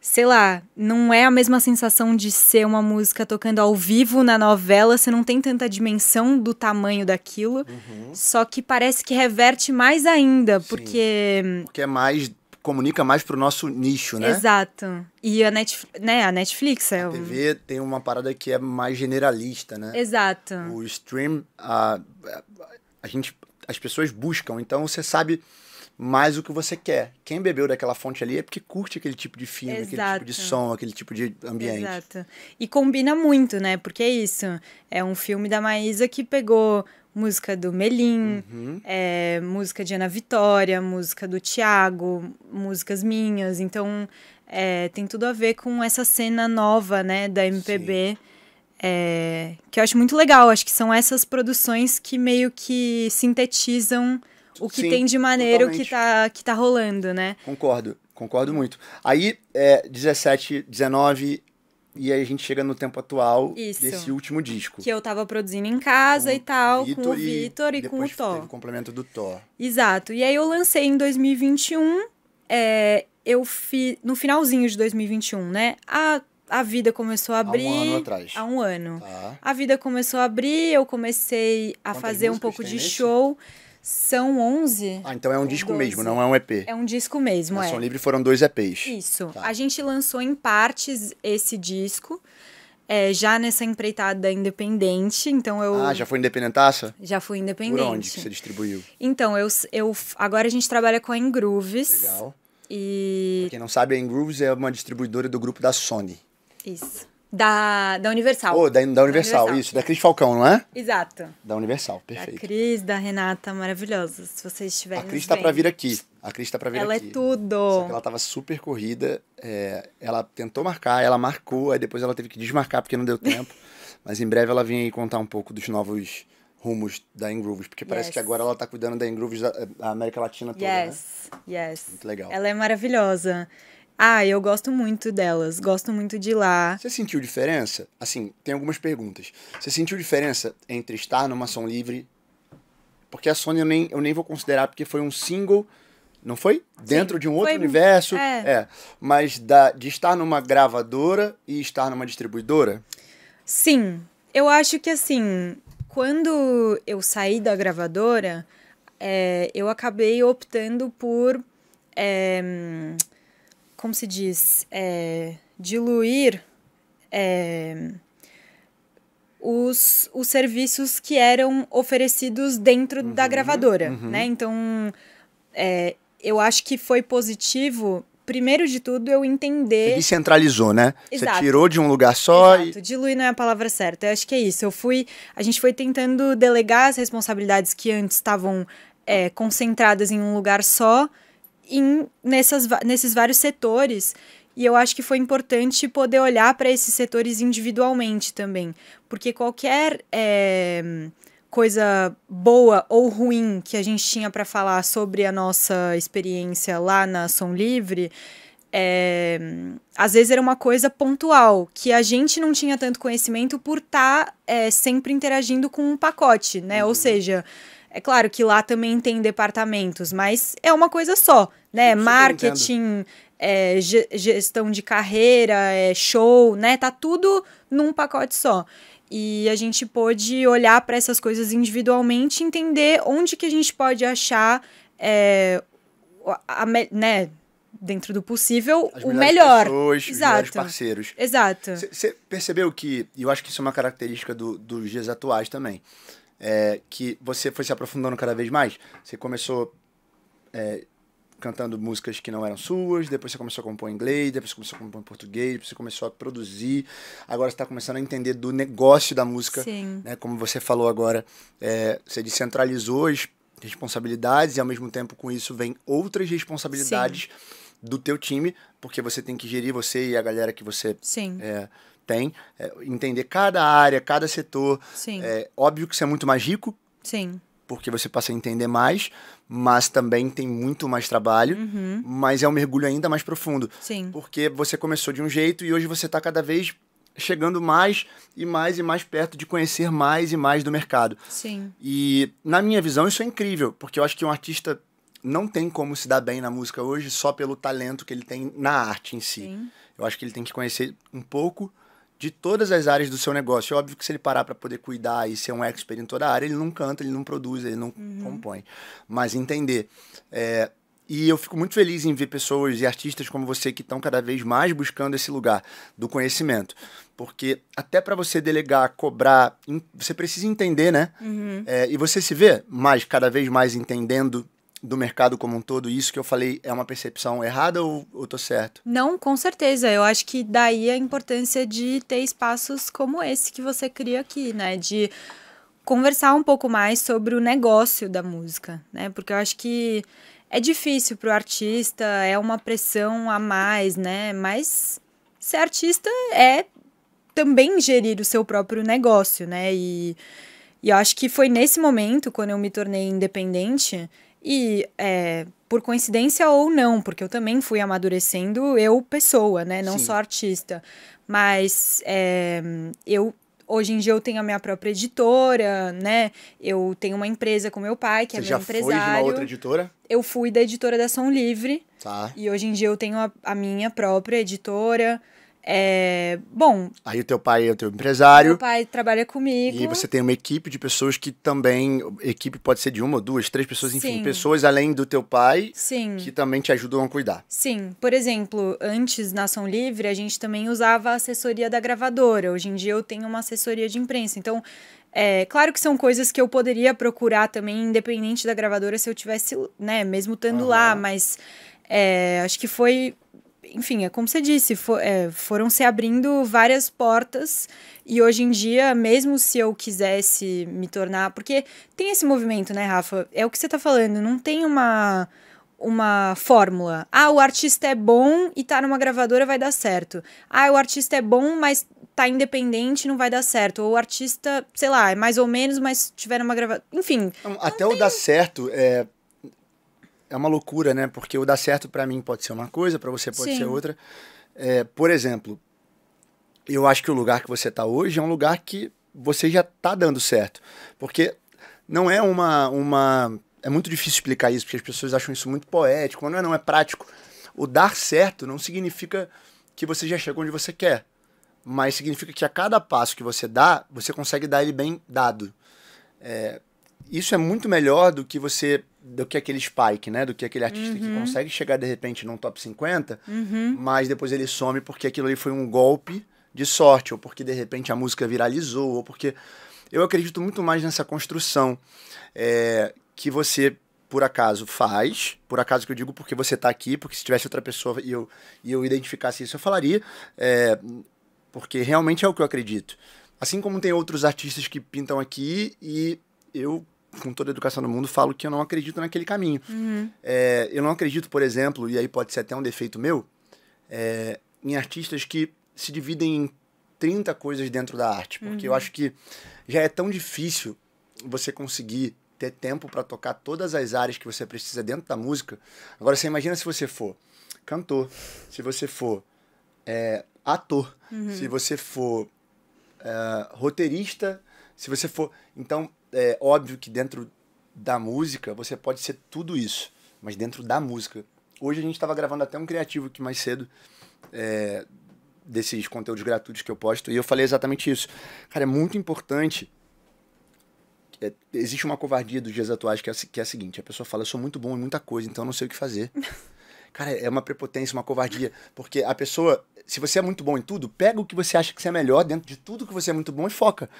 sei lá, não é a mesma sensação de ser uma música tocando ao vivo na novela, você não tem tanta dimensão do tamanho daquilo. Uhum. Só que parece que reverte mais ainda, Sim. porque. Hum, porque é mais. comunica mais pro nosso nicho, né? Exato. E a, Netf né, a Netflix é. A TV tem uma parada que é mais generalista, né? Exato. O stream, a, a gente. As pessoas buscam, então você sabe mais o que você quer. Quem bebeu daquela fonte ali é porque curte aquele tipo de filme, Exato. aquele tipo de som, aquele tipo de ambiente. Exato. E combina muito, né? Porque é isso. É um filme da Maísa que pegou música do Melim, uhum. é, música de Ana Vitória, música do Tiago, músicas minhas. Então, é, tem tudo a ver com essa cena nova, né, da MPB. É, que eu acho muito legal. Acho que são essas produções que meio que sintetizam o que Sim, tem de maneiro que tá, que tá rolando, né? Concordo, concordo muito. Aí, é, 17, 19, e aí a gente chega no tempo atual Isso. desse último disco. Que eu tava produzindo em casa com e tal, Victor com o Vitor e, e com o Thor. Teve o complemento do Thor. Exato. E aí eu lancei em 2021, é, eu No finalzinho de 2021, né? A, a vida começou a abrir. Há um ano atrás. Há um ano. Tá. A vida começou a abrir, eu comecei a Quantas fazer um pouco de show. Esse? São 11. Ah, então é um disco 12. mesmo, não é um EP. É um disco mesmo, Na é. Som Livre foram dois EPs. Isso. Tá. A gente lançou em partes esse disco. É, já nessa empreitada independente, então eu... Ah, já foi independentaça? Já fui independente. Por onde que você distribuiu? Então, eu, eu, agora a gente trabalha com a Ingrooves. Legal. E... Pra quem não sabe, a Ingrooves é uma distribuidora do grupo da Sony. Isso. Da, da Universal. Oh, da, da Universal, da Universal. isso. Da Cris Falcão, não é? Exato. Da Universal, perfeito. Da Cris, da Renata, maravilhosa. Se vocês estiverem. A Cris tá para vir aqui. A Cris tá para vir ela aqui. Ela é tudo. Só que ela tava super corrida. É, ela tentou marcar, ela marcou, aí depois ela teve que desmarcar porque não deu tempo. [laughs] Mas em breve ela vem aí contar um pouco dos novos rumos da Ingrooves, porque parece yes. que agora ela tá cuidando da Ingrooves da, da América Latina toda, né? yes. né? Yes. Muito legal. Ela é maravilhosa. Ah, eu gosto muito delas, gosto muito de lá. Você sentiu diferença? Assim, tem algumas perguntas. Você sentiu diferença entre estar numa som livre? Porque a Sony eu nem, eu nem vou considerar, porque foi um single, não foi? Sim, Dentro de um outro foi... universo. É. é. Mas da, de estar numa gravadora e estar numa distribuidora? Sim. Eu acho que assim, quando eu saí da gravadora, é, eu acabei optando por. É, como se diz, é, diluir é, os, os serviços que eram oferecidos dentro uhum, da gravadora, uhum. né? Então, é, eu acho que foi positivo primeiro de tudo, eu entender. Né? Você descentralizou, né? Exato. Você tirou de um lugar só. Exato. E... Diluir não é a palavra certa. Eu acho que é isso. Eu fui. A gente foi tentando delegar as responsabilidades que antes estavam é, concentradas em um lugar só em, nessas, nesses vários setores. E eu acho que foi importante poder olhar para esses setores individualmente também. Porque qualquer é, coisa boa ou ruim que a gente tinha para falar sobre a nossa experiência lá na Som Livre. É, às vezes era uma coisa pontual, que a gente não tinha tanto conhecimento por estar tá, é, sempre interagindo com um pacote, né? Uhum. Ou seja, é claro que lá também tem departamentos, mas é uma coisa só, né? Marketing, é, gestão de carreira, é, show, né? Tá tudo num pacote só. E a gente pôde olhar para essas coisas individualmente, entender onde que a gente pode achar, é, a, né? Dentro do possível, As o melhor. Pessoas, Exato. Os melhores parceiros. Exato. Você percebeu que, e eu acho que isso é uma característica do, dos dias atuais também é, que você foi se aprofundando cada vez mais? Você começou é, cantando músicas que não eram suas, depois você começou a compor em inglês, depois você começou a compor em português, depois você começou a produzir, agora você está começando a entender do negócio da música. Sim. Né? Como você falou agora, é, você descentralizou as responsabilidades e ao mesmo tempo com isso vem outras responsabilidades. Sim do teu time, porque você tem que gerir você e a galera que você Sim. É, tem, é, entender cada área, cada setor. Sim. É, óbvio que você é muito mais rico. Sim. Porque você passa a entender mais, mas também tem muito mais trabalho. Uhum. Mas é um mergulho ainda mais profundo. Sim. Porque você começou de um jeito e hoje você está cada vez chegando mais e mais e mais perto de conhecer mais e mais do mercado. Sim. E na minha visão isso é incrível, porque eu acho que um artista não tem como se dar bem na música hoje só pelo talento que ele tem na arte em si. Sim. Eu acho que ele tem que conhecer um pouco de todas as áreas do seu negócio. É óbvio que se ele parar para poder cuidar e ser um expert em toda a área, ele não canta, ele não produz, ele não uhum. compõe. Mas entender. É, e eu fico muito feliz em ver pessoas e artistas como você que estão cada vez mais buscando esse lugar do conhecimento. Porque até para você delegar, cobrar, você precisa entender, né? Uhum. É, e você se vê mais, cada vez mais entendendo do mercado como um todo, isso que eu falei é uma percepção errada ou, estou tô certo? Não, com certeza. Eu acho que daí a importância de ter espaços como esse que você cria aqui, né? De conversar um pouco mais sobre o negócio da música, né? Porque eu acho que é difícil para o artista, é uma pressão a mais, né? Mas ser artista é também gerir o seu próprio negócio, né? E, e eu acho que foi nesse momento, quando eu me tornei independente, e é, por coincidência ou não, porque eu também fui amadurecendo, eu pessoa, né? Não Sim. só artista. Mas é, eu hoje em dia eu tenho a minha própria editora, né? Eu tenho uma empresa com meu pai, que é Você é meu já empresário. Foi de uma outra editora? Eu fui da editora da Som Livre. Tá. E hoje em dia eu tenho a, a minha própria editora. É, bom. Aí o teu pai é o teu empresário. Meu pai trabalha comigo. E você tem uma equipe de pessoas que também. Equipe pode ser de uma, duas, três pessoas, enfim, Sim. pessoas além do teu pai. Sim. Que também te ajudam a cuidar. Sim. Por exemplo, antes na Ação Livre, a gente também usava a assessoria da gravadora. Hoje em dia eu tenho uma assessoria de imprensa. Então, é, claro que são coisas que eu poderia procurar também, independente da gravadora, se eu tivesse, né, mesmo estando uhum. lá, mas. É, acho que foi enfim, é como você disse, for, é, foram se abrindo várias portas e hoje em dia, mesmo se eu quisesse me tornar, porque tem esse movimento, né, Rafa? É o que você tá falando, não tem uma uma fórmula. Ah, o artista é bom e tá numa gravadora vai dar certo. Ah, o artista é bom, mas tá independente não vai dar certo. Ou o artista, sei lá, é mais ou menos, mas tiver uma gravadora. Enfim. Então, até tem... o dar certo é é uma loucura, né? Porque o dar certo para mim pode ser uma coisa, para você pode Sim. ser outra. É, por exemplo, eu acho que o lugar que você está hoje é um lugar que você já está dando certo. Porque não é uma, uma. É muito difícil explicar isso, porque as pessoas acham isso muito poético, mas não é, não é prático. O dar certo não significa que você já chegou onde você quer, mas significa que a cada passo que você dá, você consegue dar ele bem dado. É, isso é muito melhor do que você do que aquele spike, né? Do que aquele artista uhum. que consegue chegar de repente num top 50, uhum. mas depois ele some porque aquilo ali foi um golpe de sorte, ou porque de repente a música viralizou, ou porque. Eu acredito muito mais nessa construção é, que você, por acaso, faz. Por acaso que eu digo porque você está aqui, porque se tivesse outra pessoa e eu, e eu identificasse isso, eu falaria. É, porque realmente é o que eu acredito. Assim como tem outros artistas que pintam aqui e eu com toda a educação do mundo, falo que eu não acredito naquele caminho. Uhum. É, eu não acredito, por exemplo, e aí pode ser até um defeito meu, é, em artistas que se dividem em 30 coisas dentro da arte, porque uhum. eu acho que já é tão difícil você conseguir ter tempo para tocar todas as áreas que você precisa dentro da música. Agora você imagina se você for cantor, se você for é, ator, uhum. se você for é, roteirista, se você for. Então, é óbvio que dentro da música você pode ser tudo isso, mas dentro da música. Hoje a gente estava gravando até um criativo aqui mais cedo, é, desses conteúdos gratuitos que eu posto, e eu falei exatamente isso. Cara, é muito importante. É, existe uma covardia dos dias atuais que é, que é a seguinte: a pessoa fala, eu sou muito bom em muita coisa, então eu não sei o que fazer. [laughs] Cara, é uma prepotência, uma covardia, porque a pessoa, se você é muito bom em tudo, pega o que você acha que você é melhor dentro de tudo que você é muito bom e foca.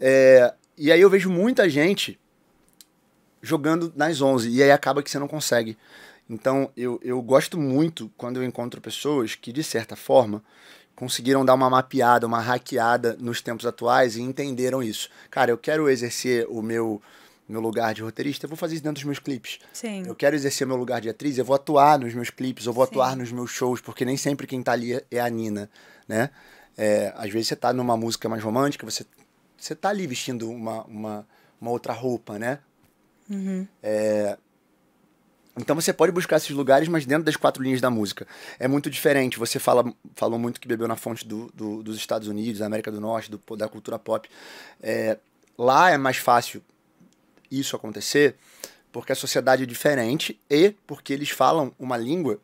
É, e aí eu vejo muita gente jogando nas 11, e aí acaba que você não consegue. Então eu, eu gosto muito quando eu encontro pessoas que, de certa forma, conseguiram dar uma mapeada, uma hackeada nos tempos atuais e entenderam isso. Cara, eu quero exercer o meu meu lugar de roteirista, eu vou fazer isso dentro dos meus clipes. Sim. Eu quero exercer meu lugar de atriz, eu vou atuar nos meus clipes, eu vou Sim. atuar nos meus shows, porque nem sempre quem tá ali é a Nina, né? É, às vezes você tá numa música mais romântica, você você tá ali vestindo uma, uma, uma outra roupa, né? Uhum. É, então você pode buscar esses lugares, mas dentro das quatro linhas da música. É muito diferente. Você fala, falou muito que bebeu na fonte do, do, dos Estados Unidos, da América do Norte, do, da cultura pop. É, lá é mais fácil isso acontecer, porque a sociedade é diferente e porque eles falam uma língua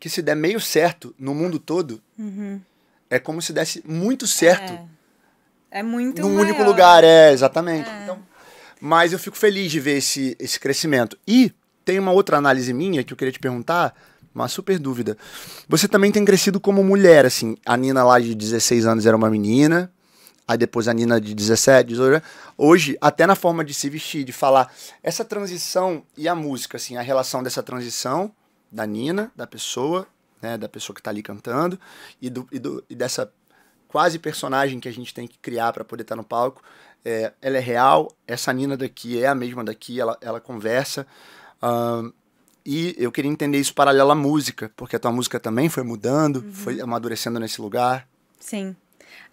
que se der meio certo no mundo todo, uhum. é como se desse muito certo. É é muito Num maior. único lugar, é, exatamente. É. Então, mas eu fico feliz de ver esse, esse crescimento. E tem uma outra análise minha que eu queria te perguntar, uma super dúvida. Você também tem crescido como mulher, assim. A Nina lá de 16 anos era uma menina, aí depois a Nina de 17, 18. Hoje, até na forma de se vestir, de falar, essa transição e a música, assim, a relação dessa transição da Nina, da pessoa, né, da pessoa que está ali cantando, e, do, e, do, e dessa quase personagem que a gente tem que criar para poder estar tá no palco. É, ela é real, essa Nina daqui é a mesma daqui, ela, ela conversa. Um, e eu queria entender isso paralelo à música, porque a tua música também foi mudando, uhum. foi amadurecendo nesse lugar. Sim.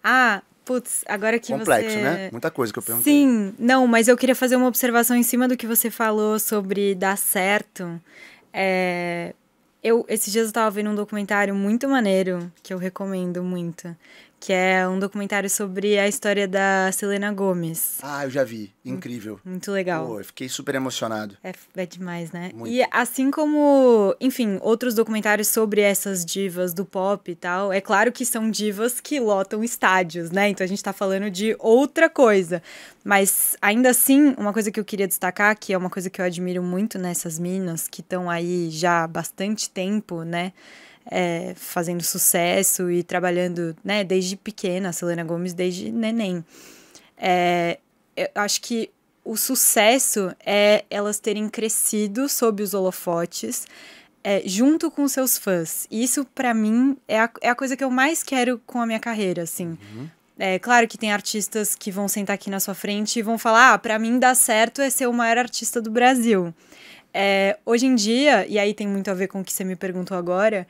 Ah, putz, agora que Complexo, você... né? Muita coisa que eu perguntei. Sim, não, mas eu queria fazer uma observação em cima do que você falou sobre dar certo. É... Eu, esses dias eu tava vendo um documentário muito maneiro, que eu recomendo muito, que é um documentário sobre a história da Selena Gomes. Ah, eu já vi. Incrível. Muito legal. Pô, eu fiquei super emocionado. É, é demais, né? Muito. E assim como, enfim, outros documentários sobre essas divas do pop e tal, é claro que são divas que lotam estádios, né? Então a gente tá falando de outra coisa. Mas ainda assim, uma coisa que eu queria destacar, que é uma coisa que eu admiro muito nessas minas que estão aí já há bastante tempo, né? É, fazendo sucesso e trabalhando, né? Desde pequena, a Selena Gomes desde neném. É, eu acho que o sucesso é elas terem crescido sob os holofotes, é, junto com seus fãs. Isso, para mim, é a, é a coisa que eu mais quero com a minha carreira, assim. Uhum. É claro que tem artistas que vão sentar aqui na sua frente e vão falar: ah, para mim dar certo é ser o maior artista do Brasil. É, hoje em dia, e aí tem muito a ver com o que você me perguntou agora,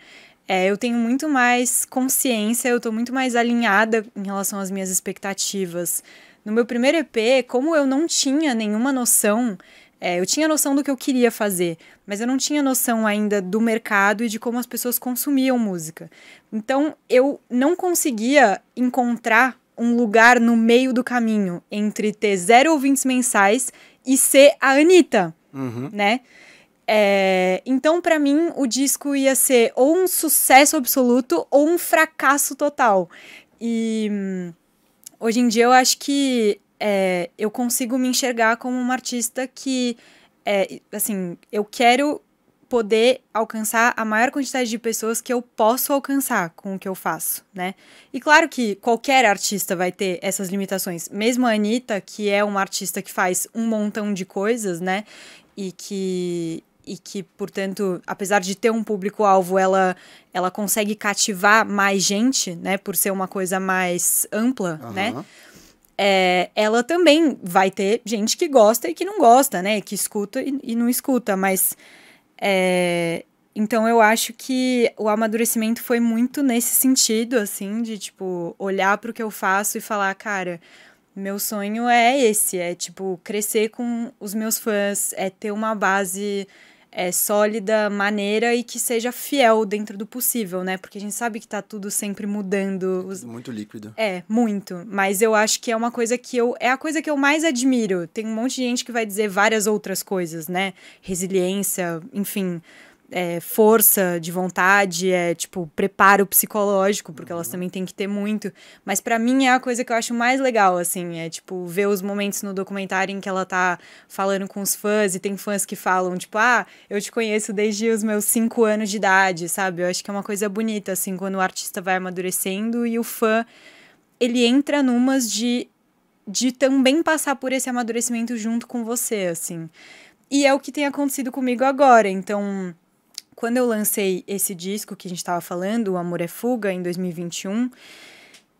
é, eu tenho muito mais consciência, eu estou muito mais alinhada em relação às minhas expectativas. No meu primeiro EP, como eu não tinha nenhuma noção, é, eu tinha noção do que eu queria fazer, mas eu não tinha noção ainda do mercado e de como as pessoas consumiam música. Então eu não conseguia encontrar um lugar no meio do caminho entre ter zero ouvintes mensais e ser a Anitta uhum. né? É, então, para mim, o disco ia ser ou um sucesso absoluto ou um fracasso total. E hum, hoje em dia eu acho que é, eu consigo me enxergar como uma artista que, é, assim, eu quero poder alcançar a maior quantidade de pessoas que eu posso alcançar com o que eu faço, né? E claro que qualquer artista vai ter essas limitações, mesmo a Anitta, que é uma artista que faz um montão de coisas, né? e que e que, portanto, apesar de ter um público-alvo, ela, ela consegue cativar mais gente, né? Por ser uma coisa mais ampla, uhum. né? É, ela também vai ter gente que gosta e que não gosta, né? Que escuta e, e não escuta, mas... É, então, eu acho que o amadurecimento foi muito nesse sentido, assim, de, tipo, olhar para o que eu faço e falar, cara, meu sonho é esse, é tipo crescer com os meus fãs, é ter uma base é, sólida, maneira e que seja fiel dentro do possível, né? Porque a gente sabe que tá tudo sempre mudando. Tá tudo muito líquido. É, muito. Mas eu acho que é uma coisa que eu. É a coisa que eu mais admiro. Tem um monte de gente que vai dizer várias outras coisas, né? Resiliência, enfim é, força de vontade, é tipo preparo psicológico, porque elas uhum. também têm que ter muito. Mas para mim é a coisa que eu acho mais legal, assim, é tipo ver os momentos no documentário em que ela tá falando com os fãs e tem fãs que falam tipo, ah, eu te conheço desde os meus cinco anos de idade, sabe? Eu acho que é uma coisa bonita, assim, quando o artista vai amadurecendo e o fã ele entra numas de de também passar por esse amadurecimento junto com você, assim. E é o que tem acontecido comigo agora, então quando eu lancei esse disco que a gente estava falando, O Amor é Fuga, em 2021,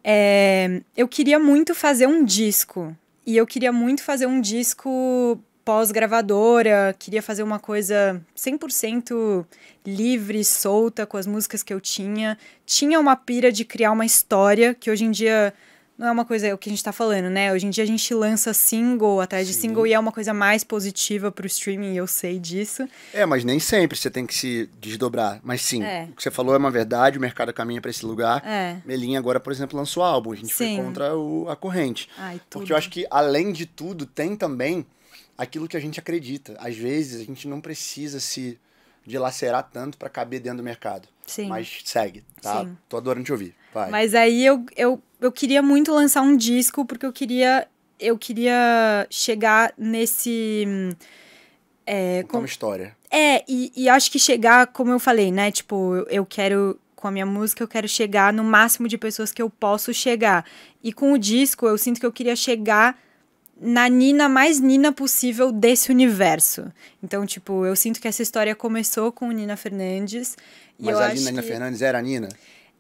é, eu queria muito fazer um disco. E eu queria muito fazer um disco pós-gravadora, queria fazer uma coisa 100% livre, solta com as músicas que eu tinha. Tinha uma pira de criar uma história que hoje em dia não é uma coisa, é o que a gente tá falando, né? Hoje em dia a gente lança single atrás Sim. de single e é uma coisa mais positiva pro streaming, eu sei disso. É, mas nem sempre você tem que se desdobrar. Mas sim, é. o que você falou é uma verdade, o mercado caminha para esse lugar. É. Melinha agora, por exemplo, lançou álbum, a gente sim. foi contra o, a corrente. Ai, Porque eu acho que, além de tudo, tem também aquilo que a gente acredita. Às vezes, a gente não precisa se dilacerar tanto para caber dentro do mercado. Sim. Mas segue, tá? Sim. Tô adorando te ouvir. Vai. Mas aí eu, eu, eu queria muito lançar um disco, porque eu queria, eu queria chegar nesse. É, com... história. É, e, e acho que chegar, como eu falei, né? Tipo, eu quero com a minha música, eu quero chegar no máximo de pessoas que eu posso chegar. E com o disco, eu sinto que eu queria chegar na Nina mais Nina possível desse universo. Então, tipo, eu sinto que essa história começou com Nina Fernandes. Mas a Nina que... Fernandes era a Nina?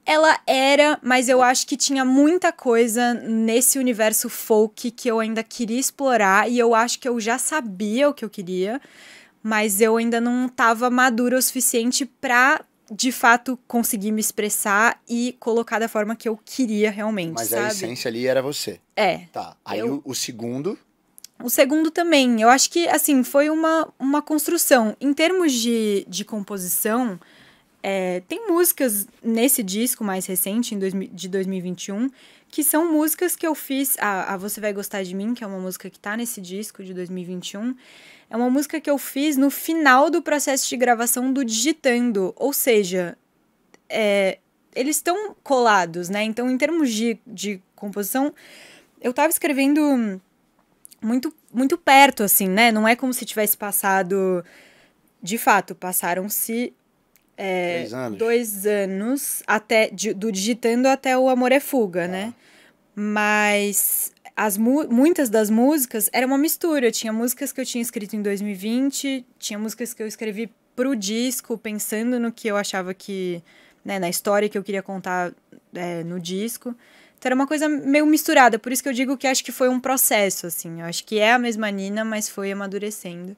Ela era, mas eu acho que tinha muita coisa nesse universo folk que eu ainda queria explorar e eu acho que eu já sabia o que eu queria, mas eu ainda não estava madura o suficiente para de fato conseguir me expressar e colocar da forma que eu queria realmente. Mas sabe? a essência ali era você. É. Tá. Aí eu... o, o segundo. O segundo também. Eu acho que, assim, foi uma, uma construção. Em termos de, de composição, é, tem músicas nesse disco mais recente, em dois, de 2021, que são músicas que eu fiz. A, a, Você Vai Gostar de Mim, que é uma música que tá nesse disco de 2021, é uma música que eu fiz no final do processo de gravação do Digitando. Ou seja, é, eles estão colados, né? Então, em termos de, de composição, eu tava escrevendo muito, muito perto, assim, né? Não é como se tivesse passado. De fato, passaram-se é, Três anos. dois anos, até do Digitando até o Amor é Fuga, né? Tá. Mas as muitas das músicas era uma mistura. Tinha músicas que eu tinha escrito em 2020, tinha músicas que eu escrevi pro disco, pensando no que eu achava que. Né, na história que eu queria contar é, no disco. Então era uma coisa meio misturada, por isso que eu digo que acho que foi um processo, assim. Eu acho que é a mesma Nina, mas foi amadurecendo.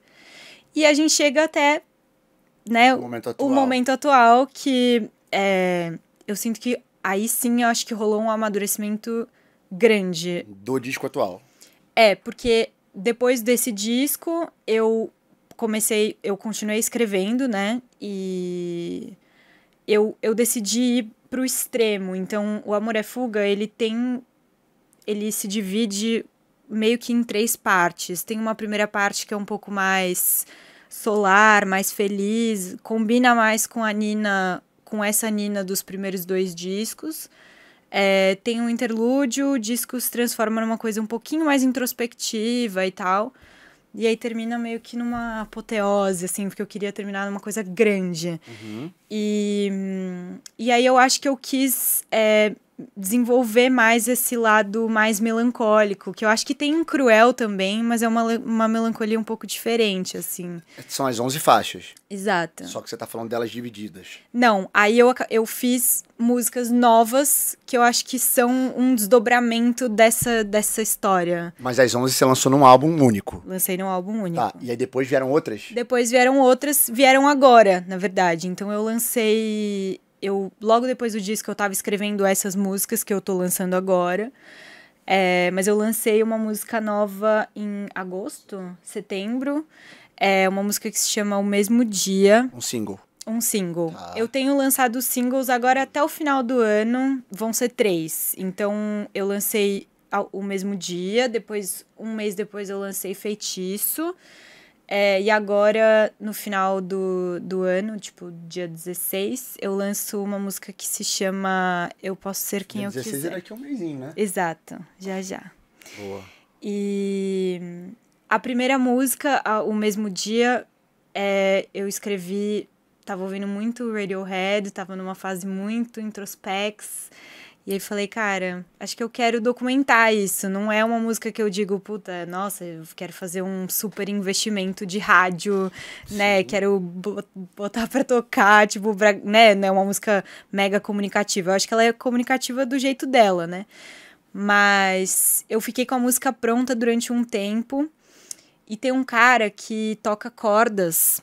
E a gente chega até né, o momento atual, o momento atual que é, eu sinto que aí sim eu acho que rolou um amadurecimento grande. Do disco atual. É, porque depois desse disco eu comecei, eu continuei escrevendo, né? E eu, eu decidi ir pro extremo. Então, o Amor é Fuga, ele tem. Ele se divide meio que em três partes. Tem uma primeira parte que é um pouco mais solar, mais feliz, combina mais com a Nina, com essa Nina dos primeiros dois discos. É, tem um interlúdio, o disco se transforma numa coisa um pouquinho mais introspectiva e tal. E aí termina meio que numa apoteose, assim, porque eu queria terminar numa coisa grande. Uhum. E, hum, e aí eu acho que eu quis é, desenvolver mais esse lado mais melancólico, que eu acho que tem um cruel também, mas é uma, uma melancolia um pouco diferente, assim. São as 11 faixas. Exato. Só que você tá falando delas divididas. Não, aí eu, eu fiz músicas novas que eu acho que são um desdobramento dessa, dessa história. Mas as 11 você lançou num álbum único. Lancei num álbum único. Tá, e aí depois vieram outras? Depois vieram outras, vieram agora, na verdade. Então eu lancei eu logo depois do disco eu tava escrevendo essas músicas que eu tô lançando agora. É, mas eu lancei uma música nova em agosto, setembro. É uma música que se chama O Mesmo Dia. Um single. Um single. Tá. Eu tenho lançado singles agora até o final do ano, vão ser três. Então eu lancei o mesmo dia, depois um mês depois eu lancei Feitiço. É, e agora, no final do, do ano, tipo, dia 16, eu lanço uma música que se chama Eu Posso Ser Quem dia Eu 16 é Quiser. 16 é daqui a um mêsinho, né? Exato, já já. Boa. E a primeira música, a, o mesmo dia, é, eu escrevi... Tava ouvindo muito Radiohead, tava numa fase muito introspex e aí falei, cara, acho que eu quero documentar isso. Não é uma música que eu digo, puta, nossa, eu quero fazer um super investimento de rádio, né? Sim. né? Quero botar pra tocar, tipo, pra, né? Não é uma música mega comunicativa. Eu acho que ela é comunicativa do jeito dela, né? Mas eu fiquei com a música pronta durante um tempo. E tem um cara que toca cordas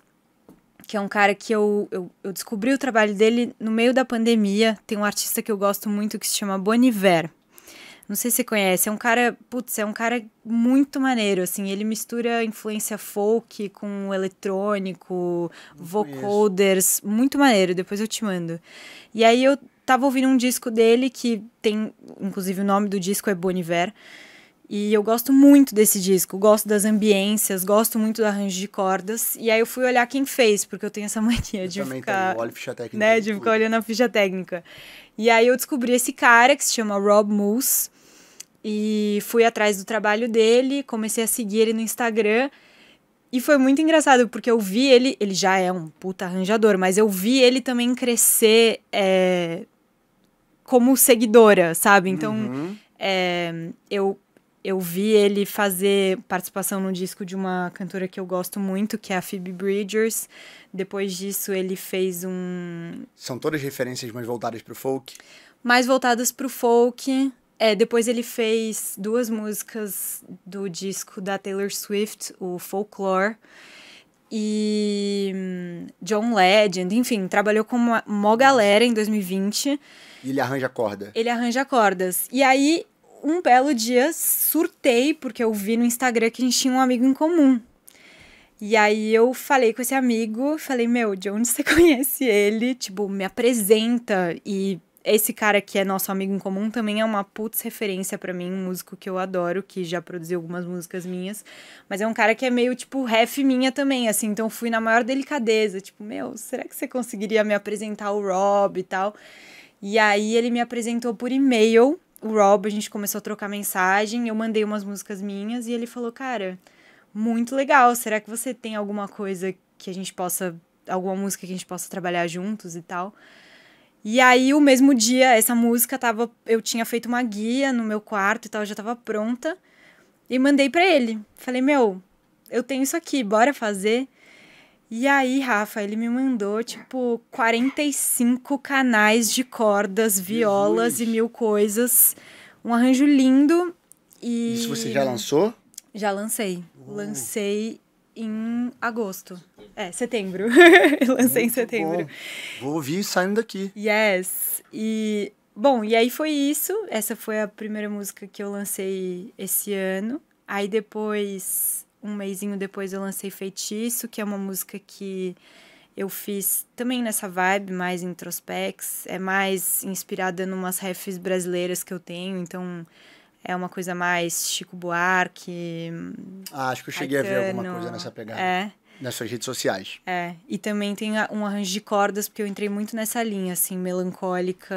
que é um cara que eu, eu, eu, descobri o trabalho dele no meio da pandemia. Tem um artista que eu gosto muito que se chama Boniver. Não sei se você conhece, é um cara, putz, é um cara muito maneiro, assim, ele mistura influência folk com eletrônico, Não vocoders, conheço. muito maneiro, depois eu te mando. E aí eu tava ouvindo um disco dele que tem, inclusive o nome do disco é Boniver. Iver e eu gosto muito desse disco, gosto das ambiências, gosto muito do arranjo de cordas. E aí eu fui olhar quem fez, porque eu tenho essa [laughs] mania eu de ficar, tenho, ficha técnica, né, de ficar olhando a ficha técnica. E aí eu descobri esse cara que se chama Rob Moose e fui atrás do trabalho dele, comecei a seguir ele no Instagram. E foi muito engraçado, porque eu vi ele, ele já é um puta arranjador, mas eu vi ele também crescer é, como seguidora, sabe? Então, uhum. é, eu eu vi ele fazer participação no disco de uma cantora que eu gosto muito, que é a Phoebe Bridgers. Depois disso, ele fez um. São todas referências mais voltadas para o folk? Mais voltadas para o folk. É, depois ele fez duas músicas do disco da Taylor Swift, o Folklore e hum, John Legend, enfim, trabalhou com uma mó galera em 2020. E ele arranja corda. Ele arranja cordas. E aí um belo dia surtei, porque eu vi no Instagram que a gente tinha um amigo em comum. E aí eu falei com esse amigo, falei, meu, de onde você [laughs] conhece ele? Tipo, me apresenta. E esse cara que é nosso amigo em comum também é uma putz referência para mim, um músico que eu adoro, que já produziu algumas músicas minhas, mas é um cara que é meio tipo ref minha também, assim, então fui na maior delicadeza, tipo, meu, será que você conseguiria me apresentar o Rob e tal? E aí ele me apresentou por e-mail o Rob, a gente começou a trocar mensagem, eu mandei umas músicas minhas e ele falou, cara, muito legal, será que você tem alguma coisa que a gente possa, alguma música que a gente possa trabalhar juntos e tal? E aí, o mesmo dia, essa música tava, eu tinha feito uma guia no meu quarto e tal, já tava pronta, e mandei para ele. Falei, meu, eu tenho isso aqui, bora fazer? E aí, Rafa, ele me mandou, tipo, 45 canais de cordas, violas Jesus. e mil coisas. Um arranjo lindo e... Isso você já lançou? Já lancei. Uh. Lancei em agosto. É, setembro. [laughs] lancei Muito em setembro. Bom. Vou ouvir saindo daqui. Yes. E, bom, e aí foi isso. Essa foi a primeira música que eu lancei esse ano. Aí depois um mêsinho depois eu lancei Feitiço, que é uma música que eu fiz também nessa vibe, mais introspex, é mais inspirada em umas refs brasileiras que eu tenho, então é uma coisa mais Chico Buarque. Ah, acho que eu cheguei Caetano, a ver alguma coisa nessa pegada. É. Nas suas redes sociais. É, e também tem um arranjo de cordas, porque eu entrei muito nessa linha, assim, melancólica,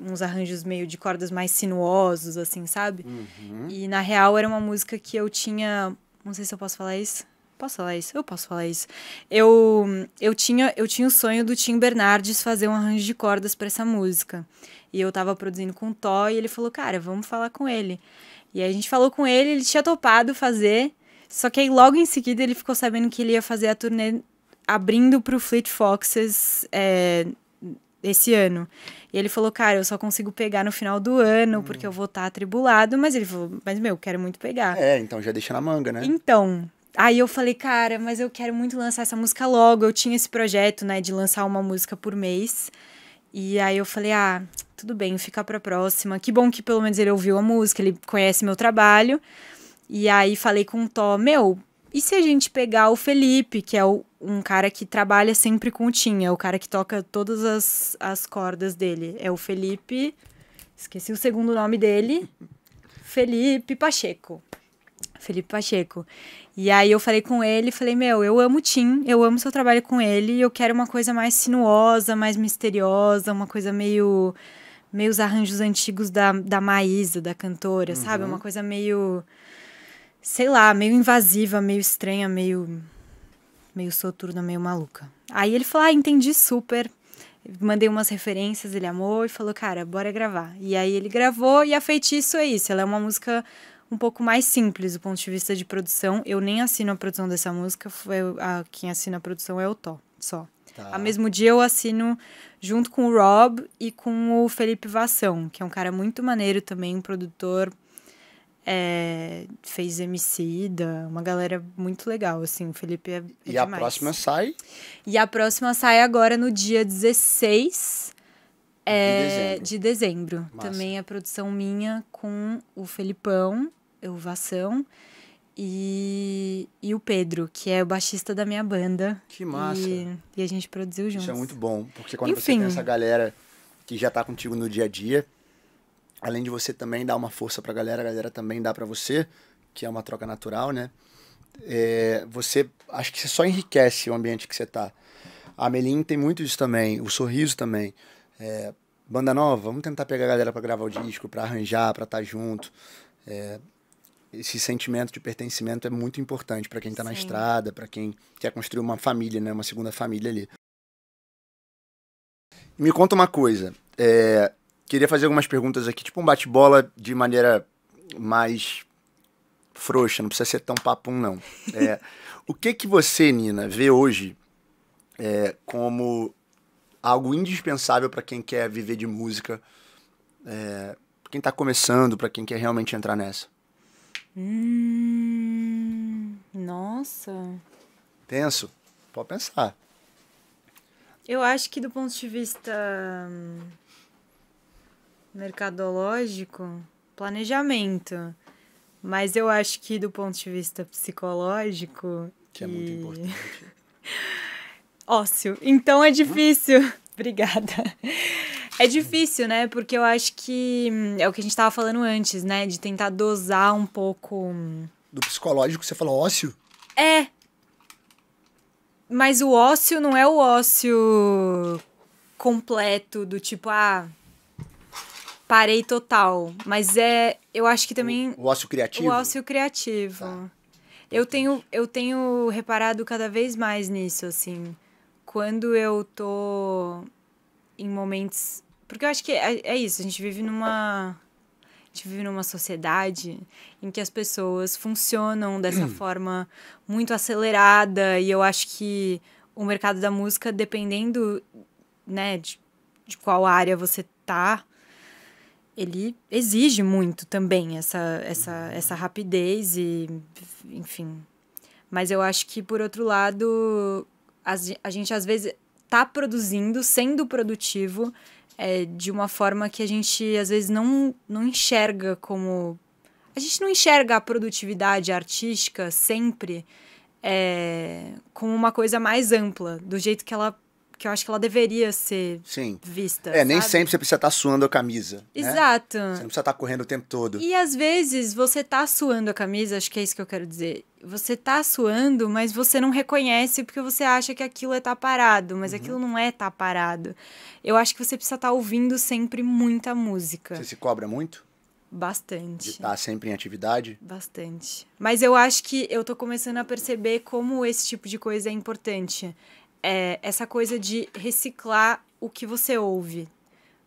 uns arranjos meio de cordas mais sinuosos, assim, sabe? Uhum. E na real era uma música que eu tinha não sei se eu posso falar isso. Posso falar isso? Eu posso falar isso. Eu, eu, tinha, eu tinha o sonho do Tim Bernardes fazer um arranjo de cordas para essa música. E eu tava produzindo com o Tó e ele falou, cara, vamos falar com ele. E aí a gente falou com ele, ele tinha topado fazer. Só que aí logo em seguida ele ficou sabendo que ele ia fazer a turnê abrindo para o Fleet Foxes é, esse ano. E ele falou, cara, eu só consigo pegar no final do ano, hum. porque eu vou estar tá atribulado. Mas ele falou, mas meu, quero muito pegar. É, então já deixa na manga, né? Então. Aí eu falei, cara, mas eu quero muito lançar essa música logo. Eu tinha esse projeto, né, de lançar uma música por mês. E aí eu falei, ah, tudo bem, fica pra próxima. Que bom que pelo menos ele ouviu a música, ele conhece meu trabalho. E aí falei com o Tom meu, e se a gente pegar o Felipe, que é o, um cara que trabalha sempre com o Tim, é o cara que toca todas as, as cordas dele. É o Felipe. Esqueci o segundo nome dele. Felipe Pacheco. Felipe Pacheco. E aí eu falei com ele, falei, meu, eu amo o Tim, eu amo seu trabalho com ele, eu quero uma coisa mais sinuosa, mais misteriosa, uma coisa meio. meio os arranjos antigos da, da Maísa, da cantora, uhum. sabe? Uma coisa meio sei lá, meio invasiva, meio estranha, meio meio soturna, meio maluca. Aí ele falou: "Ah, entendi super". Mandei umas referências, ele amou e falou: "Cara, bora gravar". E aí ele gravou e a Feitiço é isso, ela é uma música um pouco mais simples do ponto de vista de produção. Eu nem assino a produção dessa música, foi a, quem assina a produção é o Tó, só. Tá. A mesmo dia eu assino junto com o Rob e com o Felipe Vassão, que é um cara muito maneiro também, um produtor é, fez da uma galera muito legal, assim, o Felipe é, é E demais. a próxima sai? E a próxima sai agora no dia 16 é, de dezembro. De dezembro. Também a produção minha com o Felipão, o Vação, e, e o Pedro, que é o baixista da minha banda. Que massa! E, e a gente produziu juntos. Isso é muito bom, porque quando Enfim. você tem essa galera que já tá contigo no dia a dia além de você também dar uma força para a galera, a galera também dá para você, que é uma troca natural, né? É, você acho que você só enriquece o ambiente que você tá. A Melim tem muito isso também, o sorriso também. É, banda nova, vamos tentar pegar a galera para gravar o disco, para arranjar, para estar tá junto. É, esse sentimento de pertencimento é muito importante para quem tá Sim. na estrada, para quem quer construir uma família, né, uma segunda família ali. Me conta uma coisa, é, queria fazer algumas perguntas aqui, tipo um bate-bola de maneira mais frouxa, não precisa ser tão papum, não. [laughs] É, o que que você, Nina, vê hoje é, como algo indispensável para quem quer viver de música, é, quem está começando, para quem quer realmente entrar nessa? Hum, nossa. Tenso? Pode pensar. Eu acho que do ponto de vista hum, mercadológico, planejamento. Mas eu acho que do ponto de vista psicológico. Que e... é muito importante. [laughs] Ócio. Então é difícil. [laughs] Obrigada. É difícil, né? Porque eu acho que hum, é o que a gente estava falando antes, né? De tentar dosar um pouco. Hum, do psicológico, você falou ócio? É. Mas o ócio não é o ócio completo do tipo, ah, parei total. Mas é. Eu acho que também. O, o ócio criativo? O ócio criativo. Tá. Eu tenho, eu tenho reparado cada vez mais nisso, assim. Quando eu tô em momentos. Porque eu acho que é, é isso, a gente vive numa. A gente vive numa sociedade em que as pessoas funcionam dessa [clears throat] forma muito acelerada e eu acho que o mercado da música, dependendo né, de, de qual área você tá, ele exige muito também essa, essa, essa rapidez e, enfim. Mas eu acho que, por outro lado, a gente às vezes está produzindo, sendo produtivo, é, de uma forma que a gente às vezes não, não enxerga como. A gente não enxerga a produtividade artística sempre é, como uma coisa mais ampla, do jeito que ela que eu acho que ela deveria ser Sim. vista. É, sabe? nem sempre você precisa estar tá suando a camisa. Né? Exato. Né? Você não precisa estar tá correndo o tempo todo. E às vezes você tá suando a camisa, acho que é isso que eu quero dizer. Você tá suando, mas você não reconhece porque você acha que aquilo é estar tá parado, mas uhum. aquilo não é estar tá parado. Eu acho que você precisa estar tá ouvindo sempre muita música. Você se cobra muito? Bastante. De estar sempre em atividade? Bastante. Mas eu acho que eu tô começando a perceber como esse tipo de coisa é importante é, essa coisa de reciclar o que você ouve.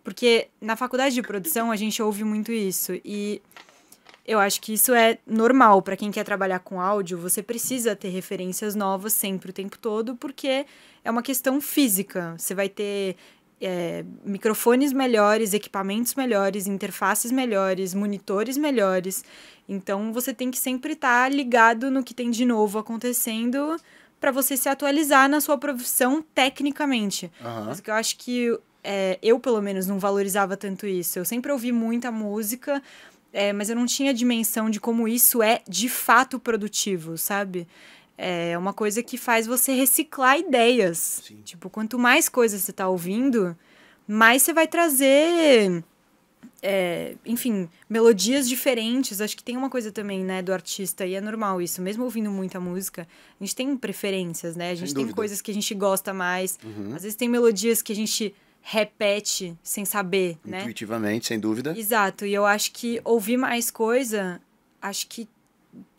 Porque na faculdade de produção a gente ouve muito isso. E eu acho que isso é normal para quem quer trabalhar com áudio, você precisa ter referências novas sempre o tempo todo, porque é uma questão física. Você vai ter é, microfones melhores, equipamentos melhores, interfaces melhores, monitores melhores. Então você tem que sempre estar tá ligado no que tem de novo acontecendo para você se atualizar na sua profissão tecnicamente. Uhum. Mas que eu acho que é, eu, pelo menos, não valorizava tanto isso. Eu sempre ouvi muita música, é, mas eu não tinha dimensão de como isso é de fato produtivo, sabe? É uma coisa que faz você reciclar ideias. Sim. Tipo, quanto mais coisas você tá ouvindo, mais você vai trazer é, enfim, melodias diferentes. Acho que tem uma coisa também, né, do artista, e é normal isso, mesmo ouvindo muita música, a gente tem preferências, né? A gente tem coisas que a gente gosta mais. Uhum. Às vezes tem melodias que a gente repete sem saber, né? Intuitivamente, sem dúvida. Exato, e eu acho que ouvir mais coisa, acho que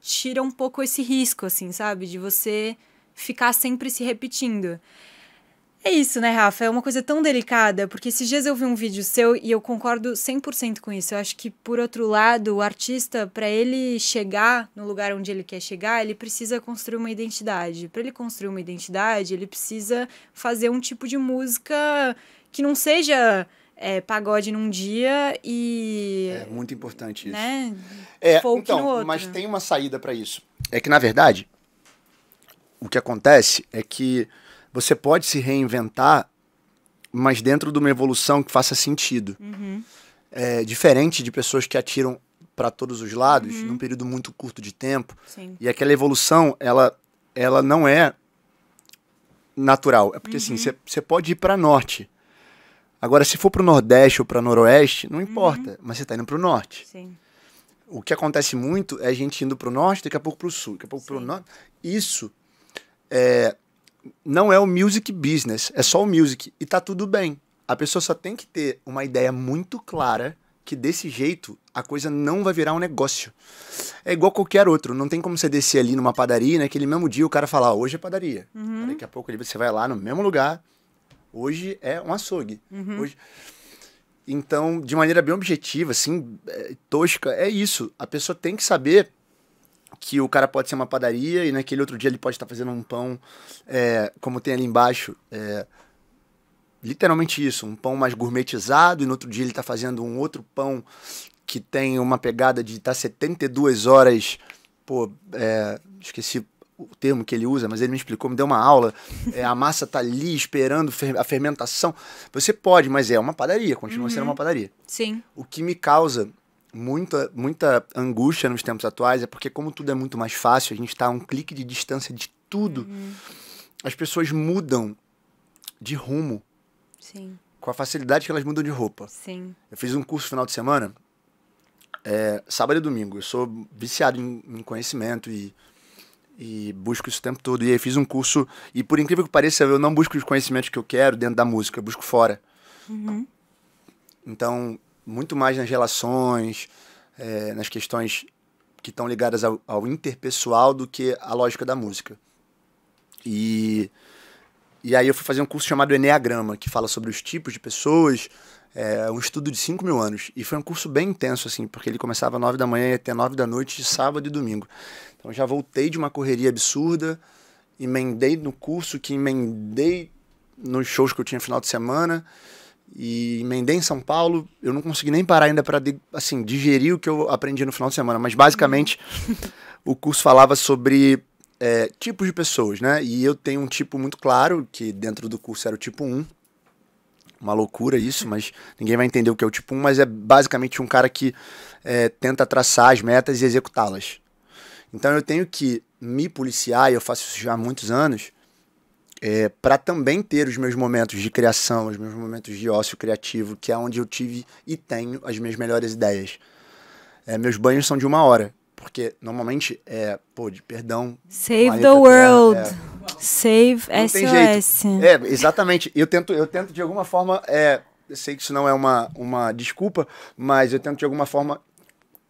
tira um pouco esse risco, assim, sabe? De você ficar sempre se repetindo. É isso, né, Rafa? É uma coisa tão delicada, porque esses dias eu vi um vídeo seu e eu concordo 100% com isso. Eu acho que, por outro lado, o artista, para ele chegar no lugar onde ele quer chegar, ele precisa construir uma identidade. Para ele construir uma identidade, ele precisa fazer um tipo de música que não seja é, pagode num dia e. É muito importante isso. Né? É, Folk então, no outro. mas tem uma saída para isso. É que, na verdade, o que acontece é que você pode se reinventar, mas dentro de uma evolução que faça sentido. Uhum. É, diferente de pessoas que atiram para todos os lados uhum. num período muito curto de tempo. Sim. E aquela evolução, ela, ela não é natural. É porque assim, uhum. assim, você pode ir para norte. Agora, se for para o Nordeste ou para Noroeste, não uhum. importa, uhum. mas você está indo para o Norte. Sim. O que acontece muito é a gente indo para o Norte, daqui a pouco para o Sul, daqui a pouco para o Norte. Isso é, não é o music business, é só o music. E tá tudo bem. A pessoa só tem que ter uma ideia muito clara que desse jeito a coisa não vai virar um negócio. É igual qualquer outro. Não tem como você descer ali numa padaria, naquele né, mesmo dia o cara falar, ah, hoje é padaria. Uhum. Daqui a pouco ele, você vai lá no mesmo lugar, hoje é um açougue. Uhum. Hoje... Então, de maneira bem objetiva, assim, é, tosca, é isso. A pessoa tem que saber que o cara pode ser uma padaria e naquele outro dia ele pode estar fazendo um pão, é, como tem ali embaixo, é, literalmente isso, um pão mais gourmetizado e no outro dia ele está fazendo um outro pão que tem uma pegada de estar tá 72 horas, pô, é, esqueci o termo que ele usa, mas ele me explicou, me deu uma aula. É, a massa tá ali esperando a fermentação. Você pode, mas é uma padaria, continua uhum. sendo uma padaria. Sim. O que me causa muita, muita angústia nos tempos atuais é porque, como tudo é muito mais fácil, a gente está a um clique de distância de tudo, uhum. as pessoas mudam de rumo. Sim. Com a facilidade que elas mudam de roupa. Sim. Eu fiz um curso final de semana, é, sábado e domingo. Eu sou viciado em, em conhecimento e e busco isso o tempo todo. E aí fiz um curso, e por incrível que pareça, eu não busco os conhecimentos que eu quero dentro da música, eu busco fora. Uhum. Então, muito mais nas relações, é, nas questões que estão ligadas ao, ao, interpessoal do que à lógica da música. E, e aí eu fui fazer um curso chamado Enneagrama, que fala sobre os tipos de pessoas, é um estudo de 5 mil anos. E foi um curso bem intenso, assim, porque ele começava às 9 da manhã e até 9 da noite, de sábado e domingo. Então já voltei de uma correria absurda, emendei no curso, que emendei nos shows que eu tinha final de semana, e emendei em São Paulo. Eu não consegui nem parar ainda para assim digerir o que eu aprendi no final de semana, mas basicamente uhum. o curso falava sobre é, tipos de pessoas, né? E eu tenho um tipo muito claro, que dentro do curso era o tipo 1. Uma loucura isso, mas ninguém vai entender o que é o tipo 1, mas é basicamente um cara que é, tenta traçar as metas e executá-las. Então eu tenho que me policiar, e eu faço isso já há muitos anos, é, para também ter os meus momentos de criação, os meus momentos de ócio criativo, que é onde eu tive e tenho as minhas melhores ideias. É, meus banhos são de uma hora, porque normalmente é, pô, de perdão. Save the world. É, Save SOS. É, exatamente. Eu tento, eu tento de alguma forma. É, eu sei que isso não é uma, uma desculpa, mas eu tento de alguma forma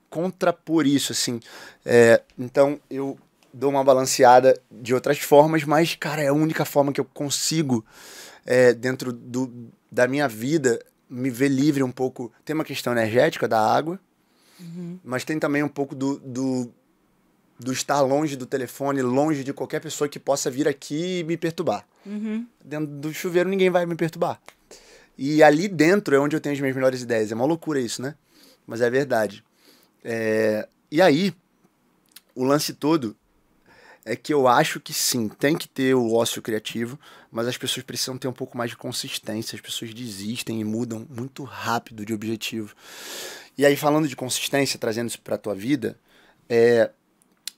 contrapor isso, assim. É, então, eu dou uma balanceada de outras formas, mas, cara, é a única forma que eu consigo, é, dentro do, da minha vida, me ver livre um pouco. Tem uma questão energética da água, uhum. mas tem também um pouco do, do, do, estar longe do telefone, longe de qualquer pessoa que possa vir aqui e me perturbar. Uhum. Dentro do chuveiro ninguém vai me perturbar. E ali dentro é onde eu tenho as minhas melhores ideias. É uma loucura isso, né? Mas é verdade. É... E aí, o lance todo é que eu acho que sim, tem que ter o ócio criativo, mas as pessoas precisam ter um pouco mais de consistência, as pessoas desistem e mudam muito rápido de objetivo. E aí, falando de consistência, trazendo isso para a tua vida, é,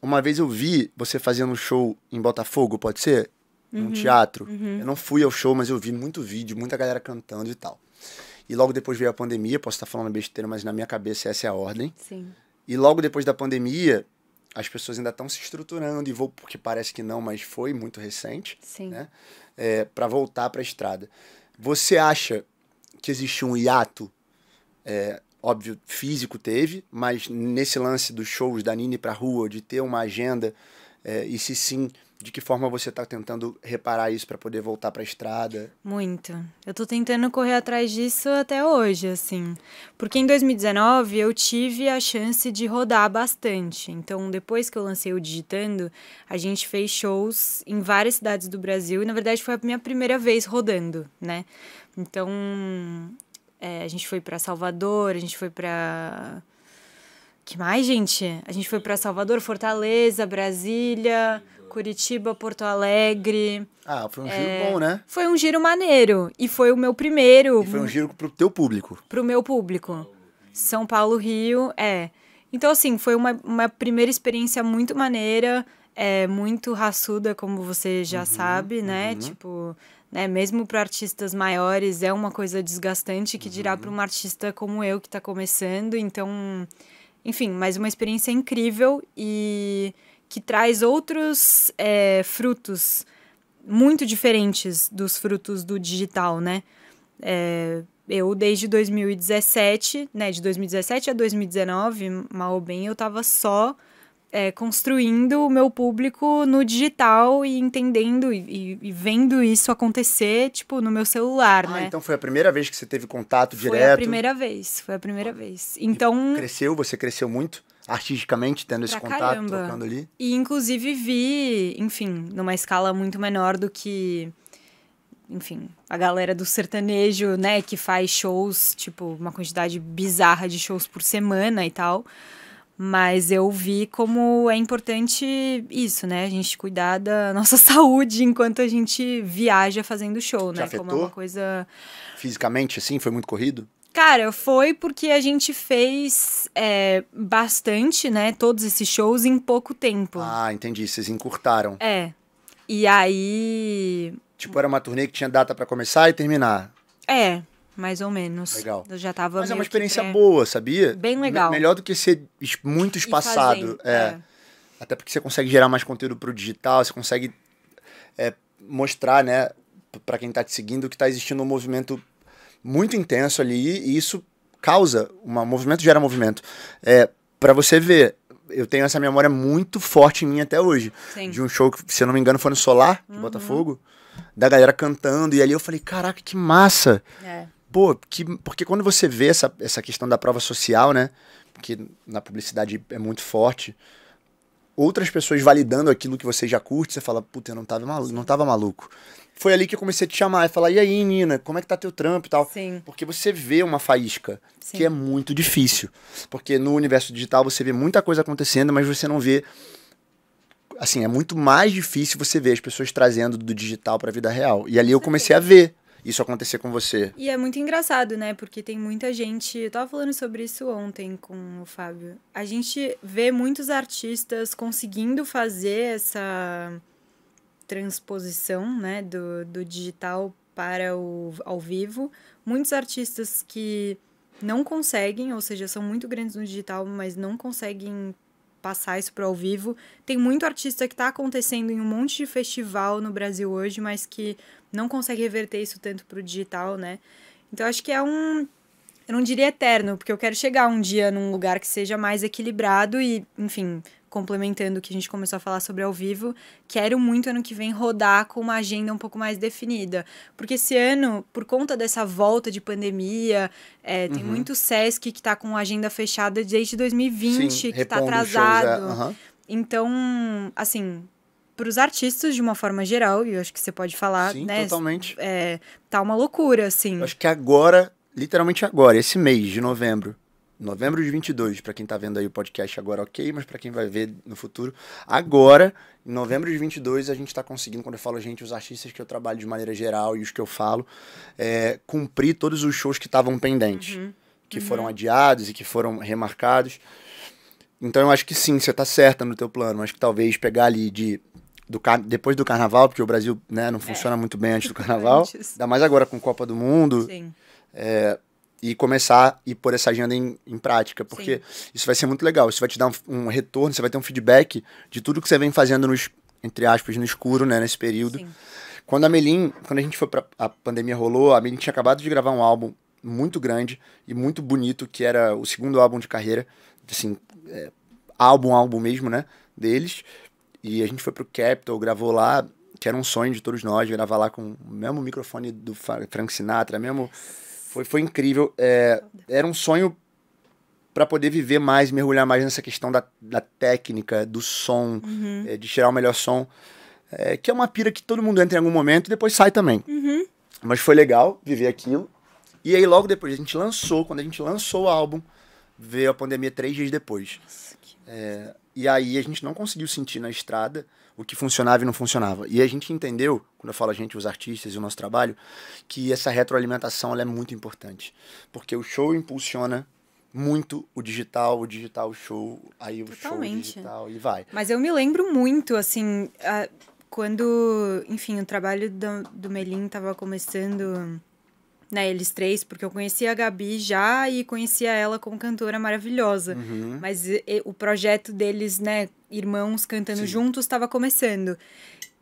uma vez eu vi você fazendo um show em Botafogo, pode ser? Num uhum, teatro. Uhum. Eu não fui ao show, mas eu vi muito vídeo, muita galera cantando e tal. E logo depois veio a pandemia, posso estar falando besteira, mas na minha cabeça essa é a ordem. Sim. E logo depois da pandemia, as pessoas ainda estão se estruturando e vou porque parece que não, mas foi muito recente, Sim. né? É, para voltar para a estrada. Você acha que existe um hiato? É, óbvio, físico teve, mas nesse lance dos shows da Nini para rua, de ter uma agenda, é, e se sim, de que forma você está tentando reparar isso para poder voltar para a estrada? Muito. Eu estou tentando correr atrás disso até hoje, assim. Porque em 2019 eu tive a chance de rodar bastante. Então, depois que eu lancei o Digitando, a gente fez shows em várias cidades do Brasil e na verdade foi a minha primeira vez rodando, né? Então, é, a gente foi para Salvador, a gente foi para que mais, gente? A gente foi para Salvador, Fortaleza, Brasília, Curitiba, Porto Alegre. Ah, foi um é, giro é... bom, né? Foi um giro maneiro. E foi o meu primeiro. E foi um giro pro teu público. Pro meu público. São Paulo, Rio, é. Então, assim, foi uma, uma primeira experiência muito maneira, é, muito raçuda, como você já uhum, sabe, né? Uhum. Tipo, né, mesmo para artistas maiores, é uma coisa desgastante que dirá uhum. para uma artista como eu que está começando. Então, enfim, mas uma experiência incrível e que traz outros é, frutos muito diferentes dos frutos do digital, né? É, eu desde 2017, né, de 2017 a 2019, mal ou bem, eu estava só é, construindo o meu público no digital e entendendo e, e, vendo isso acontecer, tipo, no meu celular, ah, né? Então foi a primeira vez que você teve contato direto? Foi a primeira vez, foi a primeira vez. Então. E cresceu, você cresceu muito? artisticamente, tendo pra esse contato, caramba. tocando ali. E inclusive vi, enfim, numa escala muito menor do que enfim, a galera do sertanejo, né, que faz shows, tipo, uma quantidade bizarra de shows por semana e tal. Mas eu vi como é importante isso, né? A gente cuidar da nossa [laughs] saúde enquanto a gente viaja fazendo show, Te né? Afetou? Como é uma coisa. Fisicamente, assim, foi muito corrido? Cara, foi porque a gente fez é, bastante, né? Todos esses shows em pouco tempo. Ah, entendi. Vocês encurtaram. É. E aí. Tipo, era uma turnê que tinha data para começar e terminar. É, mais ou menos. Legal. Eu já tava. Mas é uma experiência boa, sabia? Bem legal. melhor do que ser muito espaçado. É. é. Até porque você consegue gerar mais conteúdo pro digital, você consegue é, mostrar, né, para quem tá te seguindo, que tá existindo um movimento muito intenso ali e isso causa um movimento gera movimento. É, para você ver, eu tenho essa memória muito forte em mim até hoje. Sim. De um show que, se eu não me engano, foi no Solar, de uhum. Botafogo. Da galera cantando. E ali eu falei, caraca, que massa. É. Pô, que, porque quando você vê essa, essa questão da prova social, né? Que na publicidade é muito forte. Outras pessoas validando aquilo que você já curte, você fala, puta, eu não tava, maluco, não tava maluco foi ali que eu comecei a te chamar e falar: e aí, Nina, como é que tá teu trampo e tal? Sim. Porque você vê uma faísca, Sim. que é muito difícil. Porque no universo digital você vê muita coisa acontecendo, mas você não vê. Assim, é muito mais difícil você ver as pessoas trazendo do digital para a vida real. E ali eu comecei a ver isso acontecer com você. E é muito engraçado, né? Porque tem muita gente. Eu tava falando sobre isso ontem com o Fábio. A gente vê muitos artistas conseguindo fazer essa transposição né, do, do digital para o ao vivo. Muitos artistas que não conseguem, ou seja, são muito grandes no digital, mas não conseguem passar isso para ao vivo. Tem muito artista que está acontecendo em um monte de festival no Brasil hoje, mas que não consegue reverter isso tanto para o digital, né? Então acho que é um eu não diria eterno, porque eu quero chegar um dia num lugar que seja mais equilibrado e, enfim, complementando o que a gente começou a falar sobre ao vivo, quero muito ano que vem rodar com uma agenda um pouco mais definida. Porque esse ano, por conta dessa volta de pandemia, é, tem uhum. muito SESC que está com agenda fechada desde 2020, Sim, que está é, atrasado. Uhum. Então, assim, para os artistas de uma forma geral, e eu acho que você pode falar, Sim, né? totalmente. É, tá uma loucura, assim. Eu acho que agora, literalmente agora, esse mês de novembro, novembro de 22, para quem tá vendo aí o podcast agora, ok, mas para quem vai ver no futuro, agora, em novembro de 22, a gente está conseguindo, quando eu falo gente, os artistas que eu trabalho de maneira geral e os que eu falo, é, cumprir todos os shows que estavam pendentes, uhum. que uhum. foram adiados e que foram remarcados. Então eu acho que sim, você tá certa no teu plano, acho que talvez pegar ali de do depois do carnaval, porque o Brasil né, não é. funciona é. muito bem antes do [laughs] carnaval. Antes. Ainda mais agora com Copa do Mundo. Sim. É, e começar e pôr essa agenda em, em prática, porque Sim. isso vai ser muito legal. Isso vai te dar um, um, retorno, você vai ter um feedback de tudo que você vem fazendo nos, entre aspas, no escuro, né, nesse período. Sim. Quando a Melin, quando a gente foi para a pandemia rolou, a Melin tinha acabado de gravar um álbum muito grande e muito bonito, que era o segundo álbum de carreira, assim, é, álbum, álbum mesmo, né, deles. E a gente foi pro Capitol, gravou lá, que era um sonho de todos nós, gravar lá com o mesmo microfone do Frank Sinatra, mesmo foi, foi incrível. É, era um sonho para poder viver mais, mergulhar mais nessa questão da, da técnica, do som, uhum. é, de tirar o melhor som. É, que é uma pira que todo mundo entra em algum momento e depois sai também. Uhum. Mas foi legal viver aquilo. E aí, logo depois, a gente lançou. Quando a gente lançou o álbum, veio a pandemia três dias depois. Nossa, que... é, e aí, a gente não conseguiu sentir na estrada o que funcionava e não funcionava. E a gente entendeu, quando eu falo a gente, os artistas e o nosso trabalho, que essa retroalimentação é muito importante. Porque o show impulsiona muito o digital, o digital show, aí Totalmente. o show digital e vai. Mas eu me lembro muito, assim, a, quando, enfim, o trabalho do, do Melim estava começando né, eles três, porque eu conhecia a Gabi já e conhecia ela como cantora maravilhosa. Uhum. Mas e, o projeto deles, né, irmãos cantando Sim. juntos, estava começando.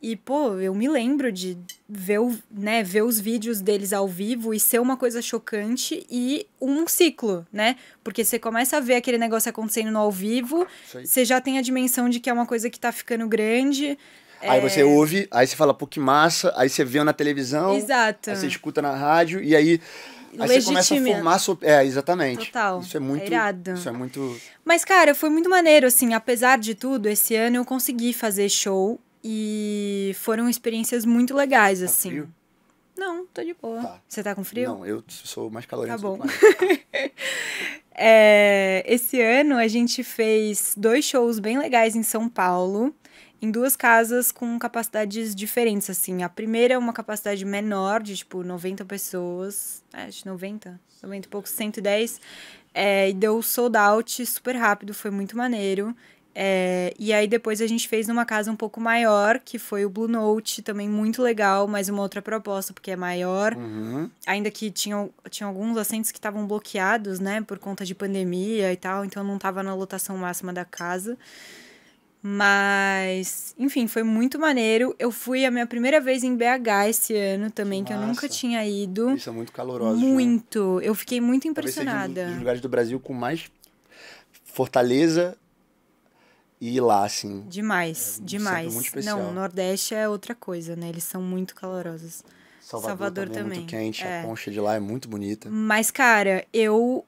E, pô, eu me lembro de ver, o, né, ver os vídeos deles ao vivo e ser uma coisa chocante e um ciclo, né? Porque você começa a ver aquele negócio acontecendo no ao vivo, você já tem a dimensão de que é uma coisa que tá ficando grande, é... Aí você ouve, aí você fala, pô, que massa, aí você vê na televisão, Exato. aí você escuta na rádio, e aí Aí você começa a formar sua... É, exatamente. Total. Isso é muito. É irado. Isso é muito. Mas, cara, foi muito maneiro, assim, apesar de tudo, esse ano eu consegui fazer show e foram experiências muito legais, tá assim. Frio? Não, tô de boa. Tá. Você tá com frio? Não, eu sou mais calorista Tá bom. [laughs] é, esse ano a gente fez dois shows bem legais em São Paulo em duas casas com capacidades diferentes, assim. A primeira é uma capacidade menor, de tipo 90 pessoas, é, de 90, 90 e pouco, 110. É, e deu sold out super rápido, foi muito maneiro. É, e aí depois a gente fez numa casa um pouco maior, que foi o Blue Note, também muito legal, mas uma outra proposta, porque é maior. Uhum. Ainda que tinham tinha alguns assentos que estavam bloqueados, né, por conta de pandemia e tal, então não estava na lotação máxima da casa. Mas, enfim, foi muito maneiro. Eu fui a minha primeira vez em BH esse ano também, que, que eu nunca tinha ido. Isso é muito caloroso. Né? Muito. Né? Eu fiquei muito impressionada. um dos lugares do Brasil com mais fortaleza e ir lá, assim. Demais, é demais. Muito Não, o Nordeste é outra coisa, né? Eles são muito calorosos. Salvador, Salvador também, também. É muito quente, é. a concha de lá é muito bonita. Mas, cara, eu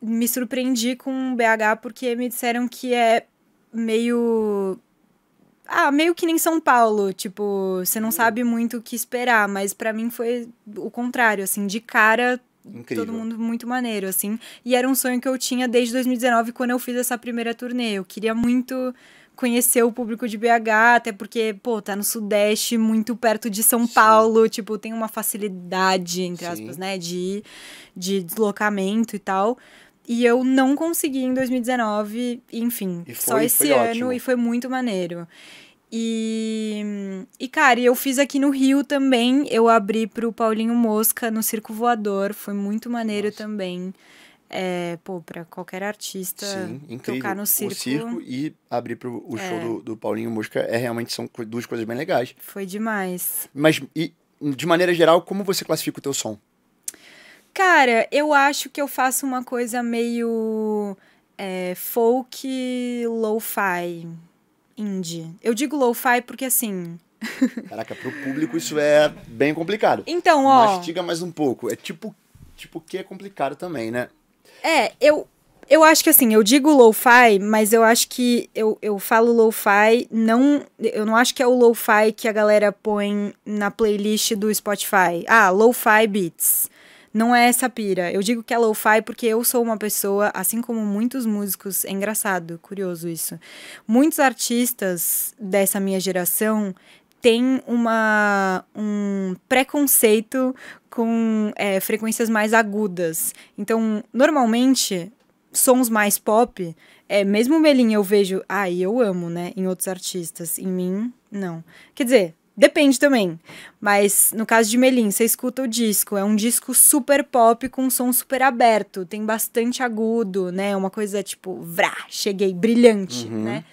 me surpreendi com BH porque me disseram que é meio. Ah, meio que nem São Paulo, tipo, você não hum. sabe muito o que esperar, mas para mim foi o contrário, assim, de cara Incrível. Todo mundo muito maneiro, assim. E era um sonho que eu tinha desde 2019, quando eu fiz essa primeira turnê. Eu queria muito conhecer o público de BH, até porque, pô, tá no Sudeste, muito perto de São Sim. Paulo. Tipo, tem uma facilidade, entre Sim. aspas, né? De, de deslocamento e tal. E eu não consegui em 2019, enfim, foi, só esse ano ótimo. e foi muito maneiro. E, e, cara, eu fiz aqui no Rio também. Eu abri pro Paulinho Mosca no Circo Voador. Foi muito maneiro Nossa. também. É, pô, pra qualquer artista Sim, tocar no circo. O circo e abrir pro o é. show do, do, Paulinho Mosca é realmente são duas coisas bem legais. Foi demais. Mas, e, de maneira geral, como você classifica o teu som? Cara, eu acho que eu faço uma coisa meio é, folk, lo-fi, indie. Eu digo lo-fi porque assim. [laughs] Caraca, pro público isso é bem complicado. Então, ó. Mastiga mais um pouco. É tipo, tipo que é complicado também, né? É, eu, eu acho que assim, eu digo lo-fi, mas eu acho que eu, eu falo lo-fi, não, eu não acho que é o lo-fi que a galera põe na playlist do Spotify. Ah, lo-fi beats não é essa pira. Eu digo que é lo-fi porque eu sou uma pessoa, assim como muitos músicos, é engraçado, curioso isso. Muitos artistas dessa minha geração têm uma, um preconceito com é, frequências mais agudas. Então, normalmente, sons mais pop, é, mesmo o Melim eu vejo, ai, ah, eu amo, né, em outros artistas, em mim, não. Quer dizer, Depende também. Mas no caso de Melim, você escuta o disco. É um disco super pop com um som super aberto. Tem bastante agudo, né? Uma coisa tipo, vrá, cheguei, brilhante, uhum. né?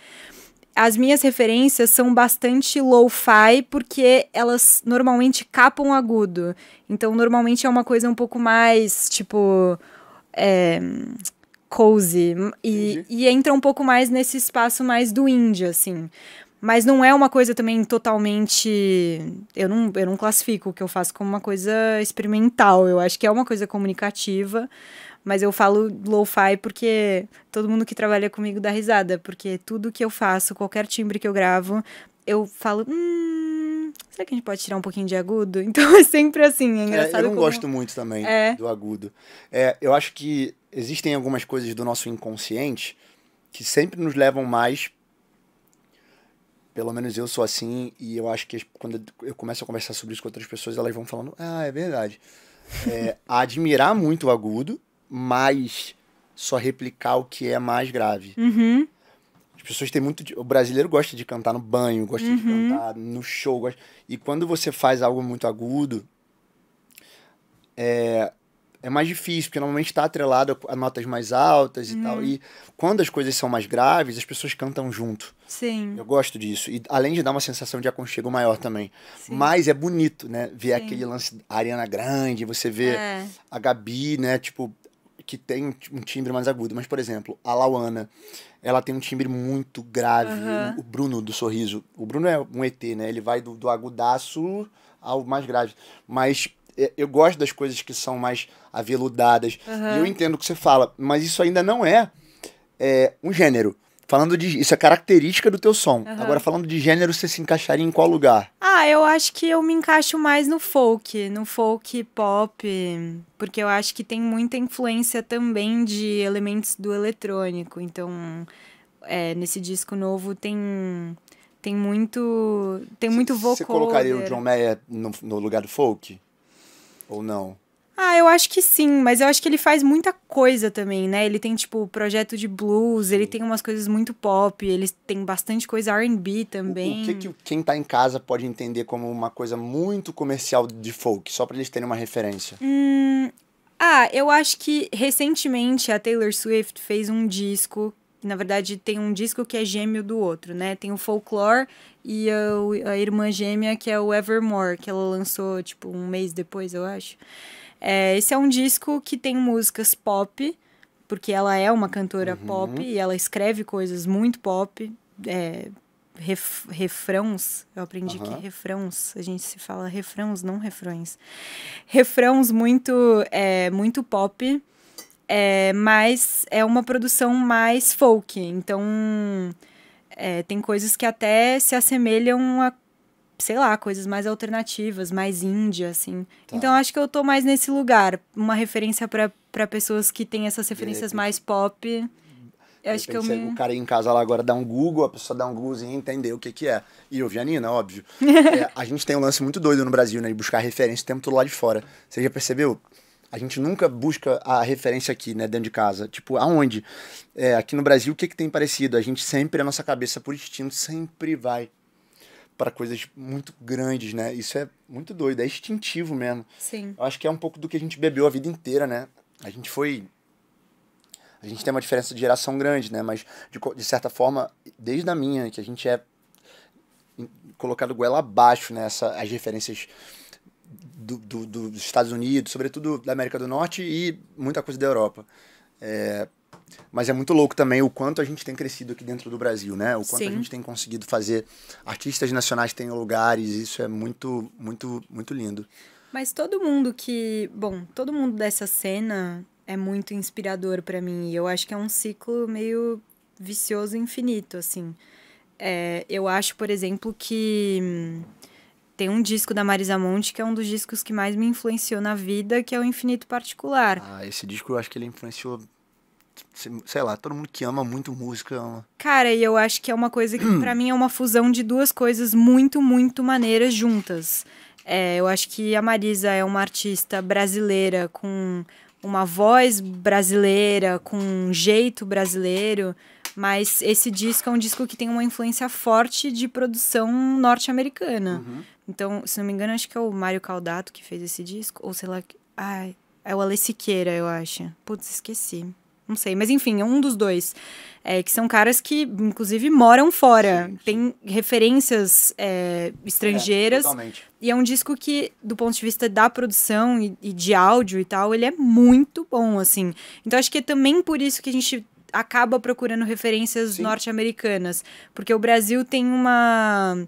As minhas referências são bastante low-fi, porque elas normalmente capam agudo. Então, normalmente é uma coisa um pouco mais, tipo. É, cozy. E, e entra um pouco mais nesse espaço mais do indie, assim. Mas não é uma coisa também totalmente. Eu não, eu não classifico o que eu faço como uma coisa experimental. Eu acho que é uma coisa comunicativa, mas eu falo lo-fi porque todo mundo que trabalha comigo dá risada, porque tudo que eu faço, qualquer timbre que eu gravo, eu falo. Hum, será que a gente pode tirar um pouquinho de agudo? [laughs] Então é sempre assim, é, é engraçado. É, eu não como... gosto muito também é. do agudo. É, eu acho que existem algumas coisas do nosso inconsciente que sempre nos levam mais pelo menos eu sou assim, e eu acho que quando eu começo a conversar sobre isso com outras pessoas, elas vão falando, ah, é verdade. É, [laughs] admirar muito o agudo, mas só replicar o que é mais grave. Uhum. As pessoas têm muito. De... O brasileiro gosta de cantar no banho, gosta uhum. de cantar no show. Gosta... E quando você faz algo muito agudo, é é mais difícil, porque normalmente está atrelado a notas mais altas e uhum. tal. E quando as coisas são mais graves, as pessoas cantam junto. Sim. Eu gosto disso. E além de dar uma sensação de aconchego maior também. Sim. Mas é bonito, né? Ver Sim. aquele lance Ariana Grande, você vê é. a Gabi, né? Tipo, que tem um timbre mais agudo. Mas, por exemplo, a Lauana, ela tem um timbre muito grave. Uhum. O Bruno do Sorriso. O Bruno é um ET, né? Ele vai do, do agudaço ao mais grave. Mas é, eu gosto das coisas que são mais aveludadas. Uhum. E eu entendo o que você fala, mas isso ainda não é, é, um gênero. Falando de. Isso é característica do teu som. Uhum. Agora, falando de gênero, você se encaixaria em qual lugar? Ah, eu acho que eu me encaixo mais no folk, no folk pop, porque eu acho que tem muita influência também de elementos do eletrônico. Então, é, nesse disco novo tem tem muito tem muito vocal. Você colocaria o John Mayer no, no lugar do folk? Ou não? Ah, eu acho que sim, mas eu acho que ele faz muita coisa também, né? Ele tem, tipo, projeto de blues, ele tem umas coisas muito pop, ele tem bastante coisa RB também. O, o que, que, quem tá em casa pode entender como uma coisa muito comercial de folk, só pra eles terem uma referência? Hum. Ah, eu acho que recentemente a Taylor Swift fez um disco na verdade, tem um disco que é gêmeo do outro, né? Tem o Folklore e a, a irmã gêmea, que é o Evermore, que ela lançou, tipo, um mês depois, eu acho. É, esse é um disco que tem músicas pop, porque ela é uma cantora uhum. pop e ela escreve coisas muito pop. É, ref, refrãos, eu aprendi uhum. que refrãos, a gente se fala refrãos, não refrões. Refrãos muito, é, muito pop é, mas é uma produção mais folk, então é, tem coisas que até se assemelham a, sei lá, coisas mais alternativas, mais índia, assim. Tá. Então acho que eu tô mais nesse lugar, uma referência para pessoas que têm essas referências mais pop. Eu acho que eu me... O cara em casa lá agora dá um Google, a pessoa dá um Googlezinho e entender o que, que é. E eu vi a Nina, óbvio. [laughs] é, a gente tem um lance muito doido no Brasil, né? De buscar referência o tempo todo lá de fora. Você já percebeu? A gente nunca busca a referência aqui, né, dentro de casa. Tipo, aonde? É, aqui no Brasil, o que, que tem parecido? A gente sempre, a nossa cabeça por instinto, sempre vai para coisas muito grandes, né? Isso é muito doido, é instintivo mesmo. Sim. Eu acho que é um pouco do que a gente bebeu a vida inteira, né? A gente foi. A gente tem uma diferença de geração grande, né? Mas, de, de certa forma, desde a minha, que a gente é colocado goela abaixo, né? Essa, as referências do, do, dos Estados Unidos, sobretudo da América do Norte e muita coisa da Europa. É, mas é muito louco também o quanto a gente tem crescido aqui dentro do Brasil, né? O quanto Sim. a gente tem conseguido fazer artistas nacionais têm lugares, isso é muito, muito, muito lindo. Mas todo mundo que, bom, todo mundo dessa cena é muito inspirador para mim e eu acho que é um ciclo meio vicioso infinito, assim. É, eu acho, por exemplo, que hum, tem um disco da Marisa Monte que é um dos discos que mais me influenciou na vida, que é o Infinito Particular. Ah, esse disco eu acho que ele influenciou sei lá, todo mundo que ama muito música ama. Cara, e eu acho que é uma coisa que [clears throat] para mim é uma fusão de duas coisas muito, muito maneiras juntas. É, eu acho que a Marisa é uma artista brasileira com uma voz brasileira, com um jeito brasileiro. Mas esse disco é um disco que tem uma influência forte de produção norte-americana. Uhum. Então, se não me engano, acho que é o Mário Caldato que fez esse disco. Ou sei lá. Ai, é o Ale Siqueira, eu acho. Putz, esqueci. Não sei, mas enfim, é um dos dois. É, que são caras que, inclusive, moram fora. Sim, sim. Tem referências é, estrangeiras. É, e é um disco que, do ponto de vista da produção e, e, de áudio e tal, ele é muito bom, assim. Então acho que é também por isso que a gente acaba procurando referências norte-americanas, porque o Brasil tem uma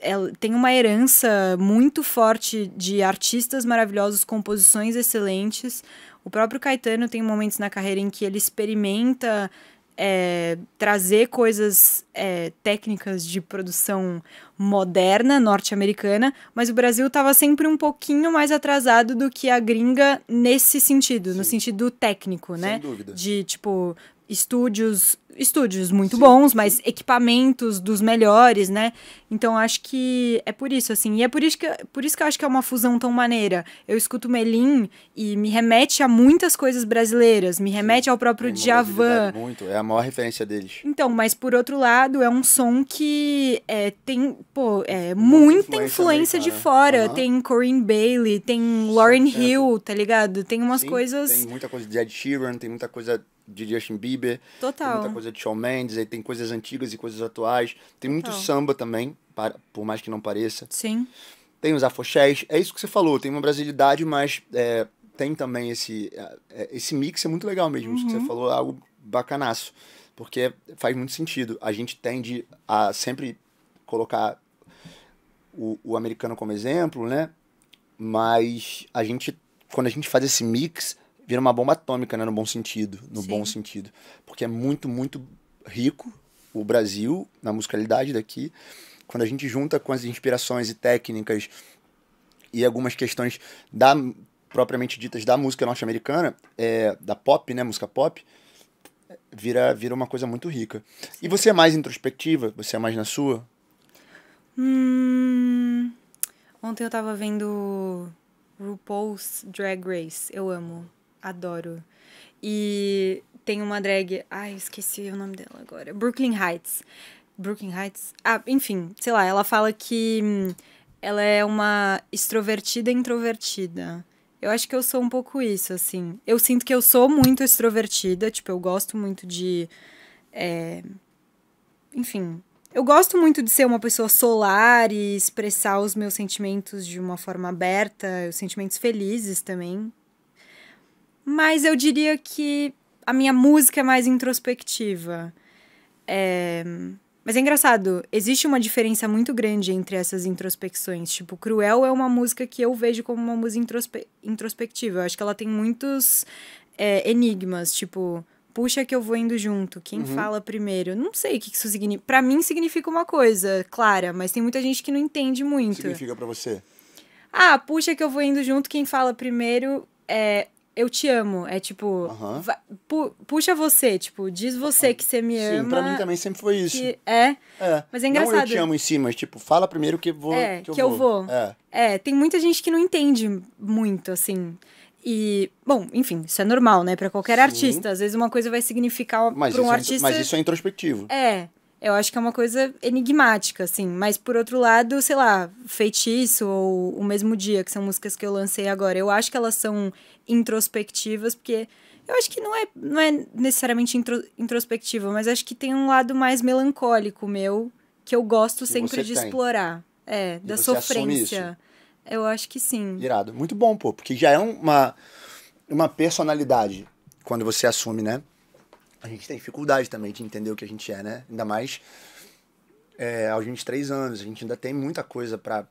é, tem uma herança muito forte de artistas maravilhosos, composições excelentes. O próprio Caetano tem momentos na carreira em que ele experimenta é, trazer coisas é, técnicas de produção moderna norte-americana, mas o Brasil estava sempre um pouquinho mais atrasado do que a gringa nesse sentido, Sim. no sentido técnico, Sem né? Dúvida. De tipo estúdios, estúdios muito sim, bons, sim. mas equipamentos dos melhores, né? Então acho que é por isso assim, e é por isso que por isso que eu acho que é uma fusão tão maneira. Eu escuto Melim e me remete a muitas coisas brasileiras, me remete sim, ao próprio é Djavan. Muito, é a maior referência deles. Então, mas por outro lado, é um som que é, tem, pô, é muita, muita influência, influência de fora, uhum. tem Corinne Bailey, tem Lauren é. Hill, tá ligado? Tem umas coisas Tem muita coisa de Ed Sheeran, tem muita coisa de Justin Bieber. Total. Tem muita coisa de Shawn Mendes, aí tem coisas antigas e coisas atuais. Tem muito samba também, para, por mais que não pareça. Sim. Tem os afoxés. É isso que você falou, tem uma brasilidade, mas é, tem também esse, é, é, esse mix, é muito legal mesmo. Uhum. Isso que você uhum. falou é algo bacanaço. Porque faz muito sentido. A gente tende a sempre colocar o, o americano como exemplo, né? Mas a gente, quando a gente faz esse mix, vira uma bomba atômica, né? No bom sentido. No Sim. bom sentido. Porque é muito, muito rico o Brasil, na musicalidade daqui. Quando a gente junta com as inspirações e técnicas e algumas questões da propriamente ditas da música norte-americana, é, da pop, né, música pop, vira, vira uma coisa muito rica. E você é mais introspectiva? Você é mais na sua? Hum, ontem eu tava vendo RuPaul's Drag Race. Eu amo adoro. E tem uma drag, ai, esqueci o nome dela agora, Brooklyn Heights. Brooklyn Heights? Ah, enfim, sei lá, ela fala que hum, ela é uma extrovertida introvertida. Eu acho que eu sou um pouco isso, assim. Eu sinto que eu sou muito extrovertida, tipo, eu gosto muito de. É... Enfim, eu gosto muito de ser uma pessoa solar e expressar os meus sentimentos de uma forma aberta, os sentimentos felizes também. Mas eu diria que a minha música é mais introspectiva. É... Mas é engraçado, existe uma diferença muito grande entre essas introspecções. Tipo, Cruel é uma música que eu vejo como uma música introspe... introspectiva. Eu acho que ela tem muitos é, enigmas, tipo, puxa que eu vou indo junto, quem uhum. fala primeiro? Não sei o que isso significa. Para mim significa uma coisa, clara, mas tem muita gente que não entende muito. O que significa para você? Ah, puxa que eu vou indo junto, quem fala primeiro é eu te amo. É tipo, pu puxa você, tipo, diz você que você me ama. Sim, pra mim também sempre foi isso. Que... É? é. Mas é engraçado. Não eu te amo em si, mas tipo, fala primeiro que, vou, é, que eu vou. eu vou. É. é. tem muita gente que não entende muito, assim. E, bom, enfim, isso é normal, né? para qualquer Sim. artista. Às vezes uma coisa vai significar para um é artista. mas isso é introspectivo. É eu acho que é uma coisa enigmática, assim. Mas por outro lado, sei lá, Feitiço ou O Mesmo Dia, que são músicas que eu lancei agora, eu acho que elas são introspectivas, porque eu acho que não é, não é necessariamente intro, introspectiva, mas acho que tem um lado mais melancólico meu, que eu gosto sempre de tem. explorar. É, e da sofrência. Eu acho que sim. Irado. Muito bom, pô, porque já é uma, uma personalidade quando você assume, né? a gente tem dificuldade também de entender o que a gente é, né? Ainda mais é, aos 23 anos, a gente ainda tem muita coisa para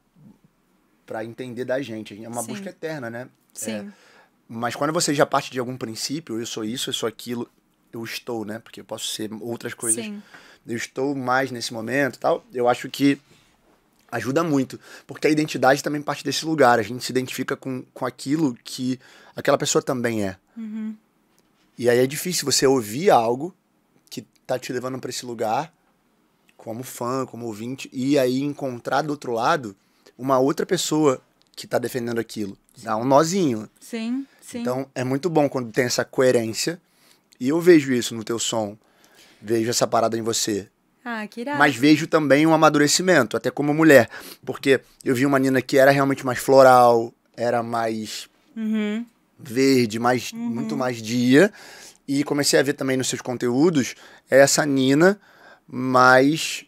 para entender da gente. É uma Sim. busca eterna, né? Sim. É, mas quando você já parte de algum princípio, eu sou isso, eu sou aquilo, eu estou, né? Porque eu posso ser outras coisas. Sim. Eu estou mais nesse momento tal. Eu acho que ajuda muito. Porque a identidade também parte desse lugar. A gente se identifica com, com aquilo que aquela pessoa também é. Uhum. E aí é difícil você ouvir algo que tá te levando para esse lugar, como fã, como ouvinte, e aí encontrar do outro lado uma outra pessoa que tá defendendo aquilo. Dá um nozinho. Sim, sim. Então é muito bom quando tem essa coerência. E eu vejo isso no teu som. Vejo essa parada em você. Ah, que irado. Mas vejo também um amadurecimento, até como mulher. Porque eu vi uma Nina que era realmente mais floral, era mais. Uhum verde, mais, uhum. muito mais dia. E comecei a ver também nos seus conteúdos é essa Nina mais.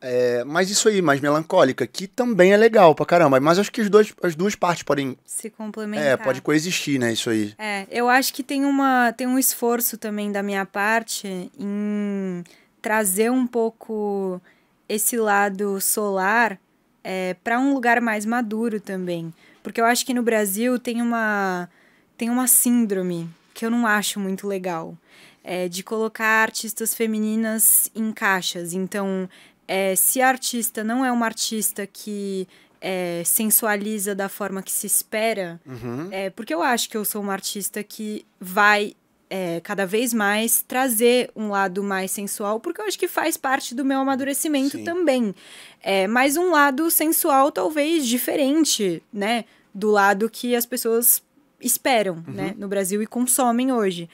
É, mas isso aí, mais melancólica, que também é legal pra caramba. Mas acho que os dois, as duas partes podem. Se é, complementar. É, pode coexistir, né? Isso aí. É, eu acho que tem, uma, tem um esforço também da minha parte em trazer um pouco esse lado solar é, para um lugar mais maduro também. Porque eu acho que no Brasil tem uma tem uma síndrome que eu não acho muito legal, é de colocar artistas femininas em caixas. Então, é, se a artista não é uma artista que é, sensualiza da forma que se espera, uhum. é, porque eu acho que eu sou uma artista que vai é, cada vez mais trazer um lado mais sensual, porque eu acho que faz parte do meu amadurecimento Sim. também. É, mas um lado sensual talvez diferente, né? Do lado que as pessoas esperam uhum. né, no Brasil e consomem hoje.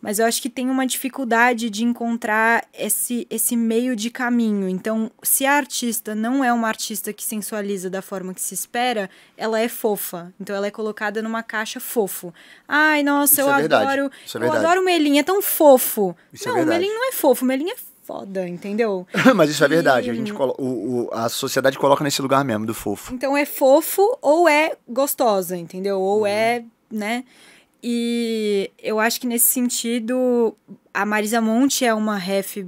Mas eu acho que tem uma dificuldade de encontrar esse, esse meio de caminho. Então, se a artista não é uma artista que sensualiza da forma que se espera, ela é fofa. Então, ela é colocada numa caixa fofo. Ai, nossa, Isso eu é adoro. É eu adoro o Melim, é tão fofo. Isso é não, é o Melim não é fofo, o Melim é foda, entendeu? [laughs] Mas isso e... é verdade. A, gente colo... o, o, a sociedade coloca nesse lugar mesmo do fofo. Então é fofo ou é gostosa, entendeu? Ou hum. é né? E eu acho que nesse sentido, a Marisa Monte é uma ref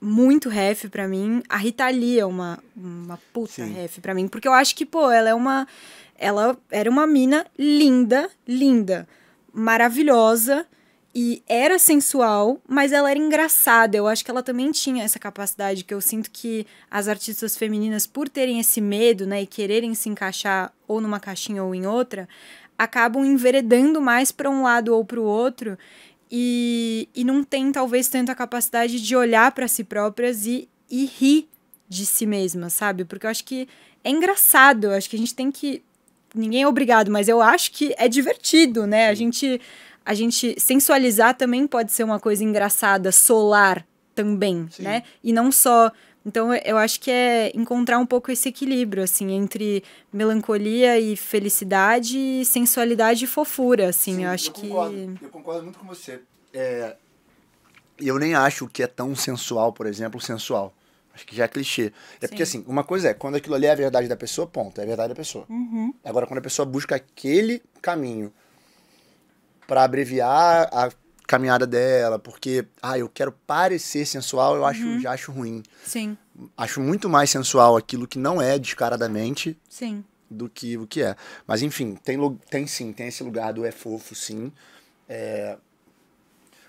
muito ref para mim. A Rita Lee é uma, uma puta Sim. ref para mim, porque eu acho que, pô, ela é uma ela era uma mina linda, linda, maravilhosa e era sensual, mas ela era engraçada. Eu acho que ela também tinha essa capacidade que eu sinto que as artistas femininas por terem esse medo, né, e quererem se encaixar ou numa caixinha ou em outra, acabam enveredando mais para um lado ou para o outro e, e não tem talvez tanto a capacidade de olhar para si próprias e, e rir de si mesma, sabe? Porque eu acho que é engraçado, eu acho que a gente tem que. Ninguém é obrigado, mas eu acho que é divertido, né? A gente, a gente sensualizar também pode ser uma coisa engraçada, solar também, Sim. né? E não só então eu acho que é encontrar um pouco esse equilíbrio, assim, entre melancolia e felicidade, sensualidade e fofura, assim, Sim, eu acho eu que. Eu concordo muito com você. É, eu nem acho que é tão sensual, por exemplo, sensual. Acho que já é clichê. É Sim. porque, assim, uma coisa é, quando aquilo ali é a verdade da pessoa, ponto, é a verdade da pessoa. Uhum. Agora, quando a pessoa busca aquele caminho para abreviar a caminhada dela, porque, ah, eu quero parecer sensual, eu acho, uhum. já acho ruim. Sim. Acho muito mais sensual aquilo que não é descaradamente. Sim. Do que o que é. Mas, enfim, tem, tem sim, tem esse lugar do é fofo, sim. É...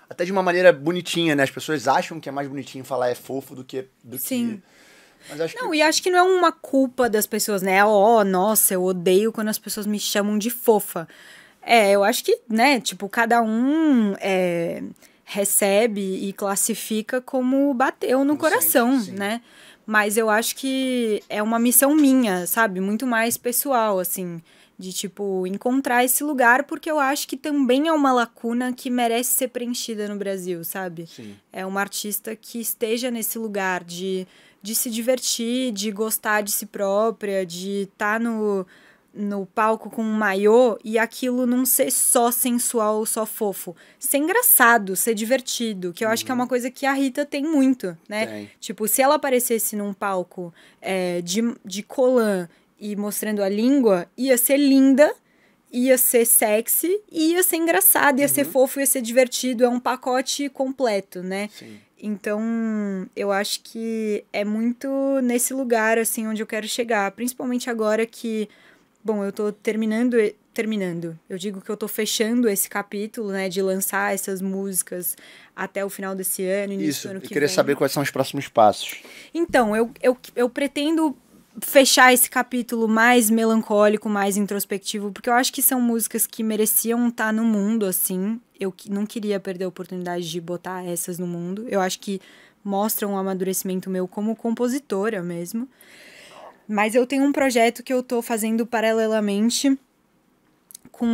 Até de uma maneira bonitinha, né? As pessoas acham que é mais bonitinho falar é fofo do que. Do sim. Que... Mas acho não, que... e acho que não é uma culpa das pessoas, né? Oh, nossa, eu odeio quando as pessoas me chamam de fofa. É, eu acho que, né, tipo, cada um é, recebe e classifica como bateu no coração, né? Mas eu acho que é uma missão minha, sabe? Muito mais pessoal, assim de tipo encontrar esse lugar porque eu acho que também é uma lacuna que merece ser preenchida no Brasil, sabe? Sim. É uma artista que esteja nesse lugar de, de se divertir, de gostar de si própria, de estar tá no no palco com um maiô e aquilo não ser só sensual ou só fofo. Ser engraçado, ser divertido, que eu acho que é uma uhum. coisa que a Rita tem muito, né? Tem. Tipo, se ela aparecesse num palco é, de, de colã e mostrando a língua, ia ser linda, ia ser sexy, ia ser engraçado, ia uhum. ser fofo, ia ser divertido. É um pacote completo, né? Sim. Então, eu acho que é muito nesse lugar, assim, onde eu quero chegar. Principalmente agora que Bom, eu tô terminando, terminando. Eu digo que eu tô fechando esse capítulo, né, de lançar essas músicas até o final desse ano, início Isso, do ano que eu queria saber quais são os próximos passos. Então, eu, eu, eu pretendo fechar esse capítulo mais melancólico, mais introspectivo, porque eu acho que são músicas que mereciam estar tá no mundo, assim. Eu não queria perder a oportunidade de botar essas no mundo. Eu acho que mostram um amadurecimento meu como compositora mesmo. Mas eu tenho um projeto que eu tô fazendo paralelamente com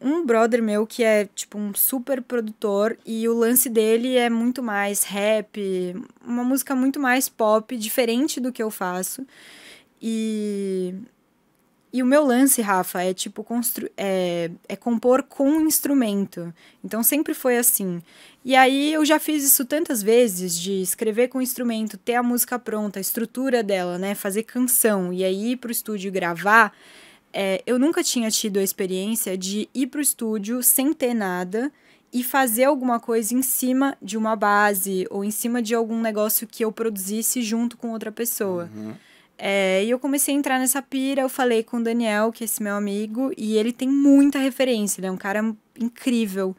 um brother meu que é tipo um super produtor e o lance dele é muito mais rap, uma música muito mais pop, diferente do que eu faço. E e o meu lance, Rafa, é tipo constru é, é compor com um instrumento. Então sempre foi assim. E aí eu já fiz isso tantas vezes de escrever com instrumento, ter a música pronta, a estrutura dela, né, fazer canção e aí ir pro estúdio gravar. É, eu nunca tinha tido a experiência de ir pro estúdio sem ter nada e fazer alguma coisa em cima de uma base ou em cima de algum negócio que eu produzisse junto com outra pessoa. Uhum. É, e eu comecei a entrar nessa pira, eu falei com o Daniel, que é esse meu amigo, e ele tem muita referência, ele é um cara incrível.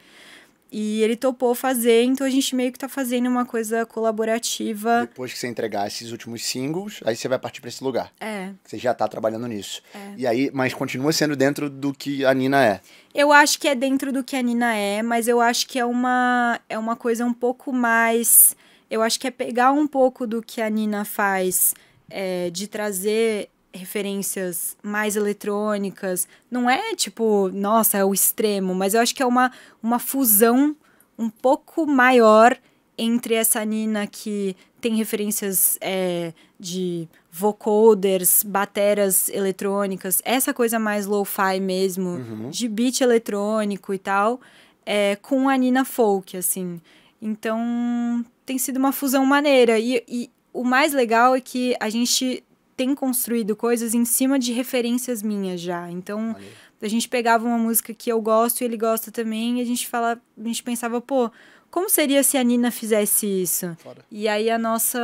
E ele topou fazer, então a gente meio que tá fazendo uma coisa colaborativa. Depois que você entregar esses últimos singles, aí você vai partir para esse lugar. É. Você já tá trabalhando nisso. É. E aí, mas continua sendo dentro do que a Nina é. Eu acho que é dentro do que a Nina é, mas eu acho que é uma é uma coisa um pouco mais, eu acho que é pegar um pouco do que a Nina faz é, de trazer referências mais eletrônicas. Não é tipo, nossa, é o extremo, mas eu acho que é uma, uma fusão um pouco maior entre essa Nina que tem referências é, de vocoders, bateras eletrônicas, essa coisa mais lo-fi mesmo, uhum. de beat eletrônico e tal, é, com a Nina Folk, assim. Então, tem sido uma fusão maneira. E, e o mais legal é que a gente tem construído coisas em cima de referências minhas já. Então, a gente pegava uma música que eu gosto e ele gosta também, e a gente fala, a gente pensava, pô, como seria se a Nina fizesse isso? Fora. E aí a nossa,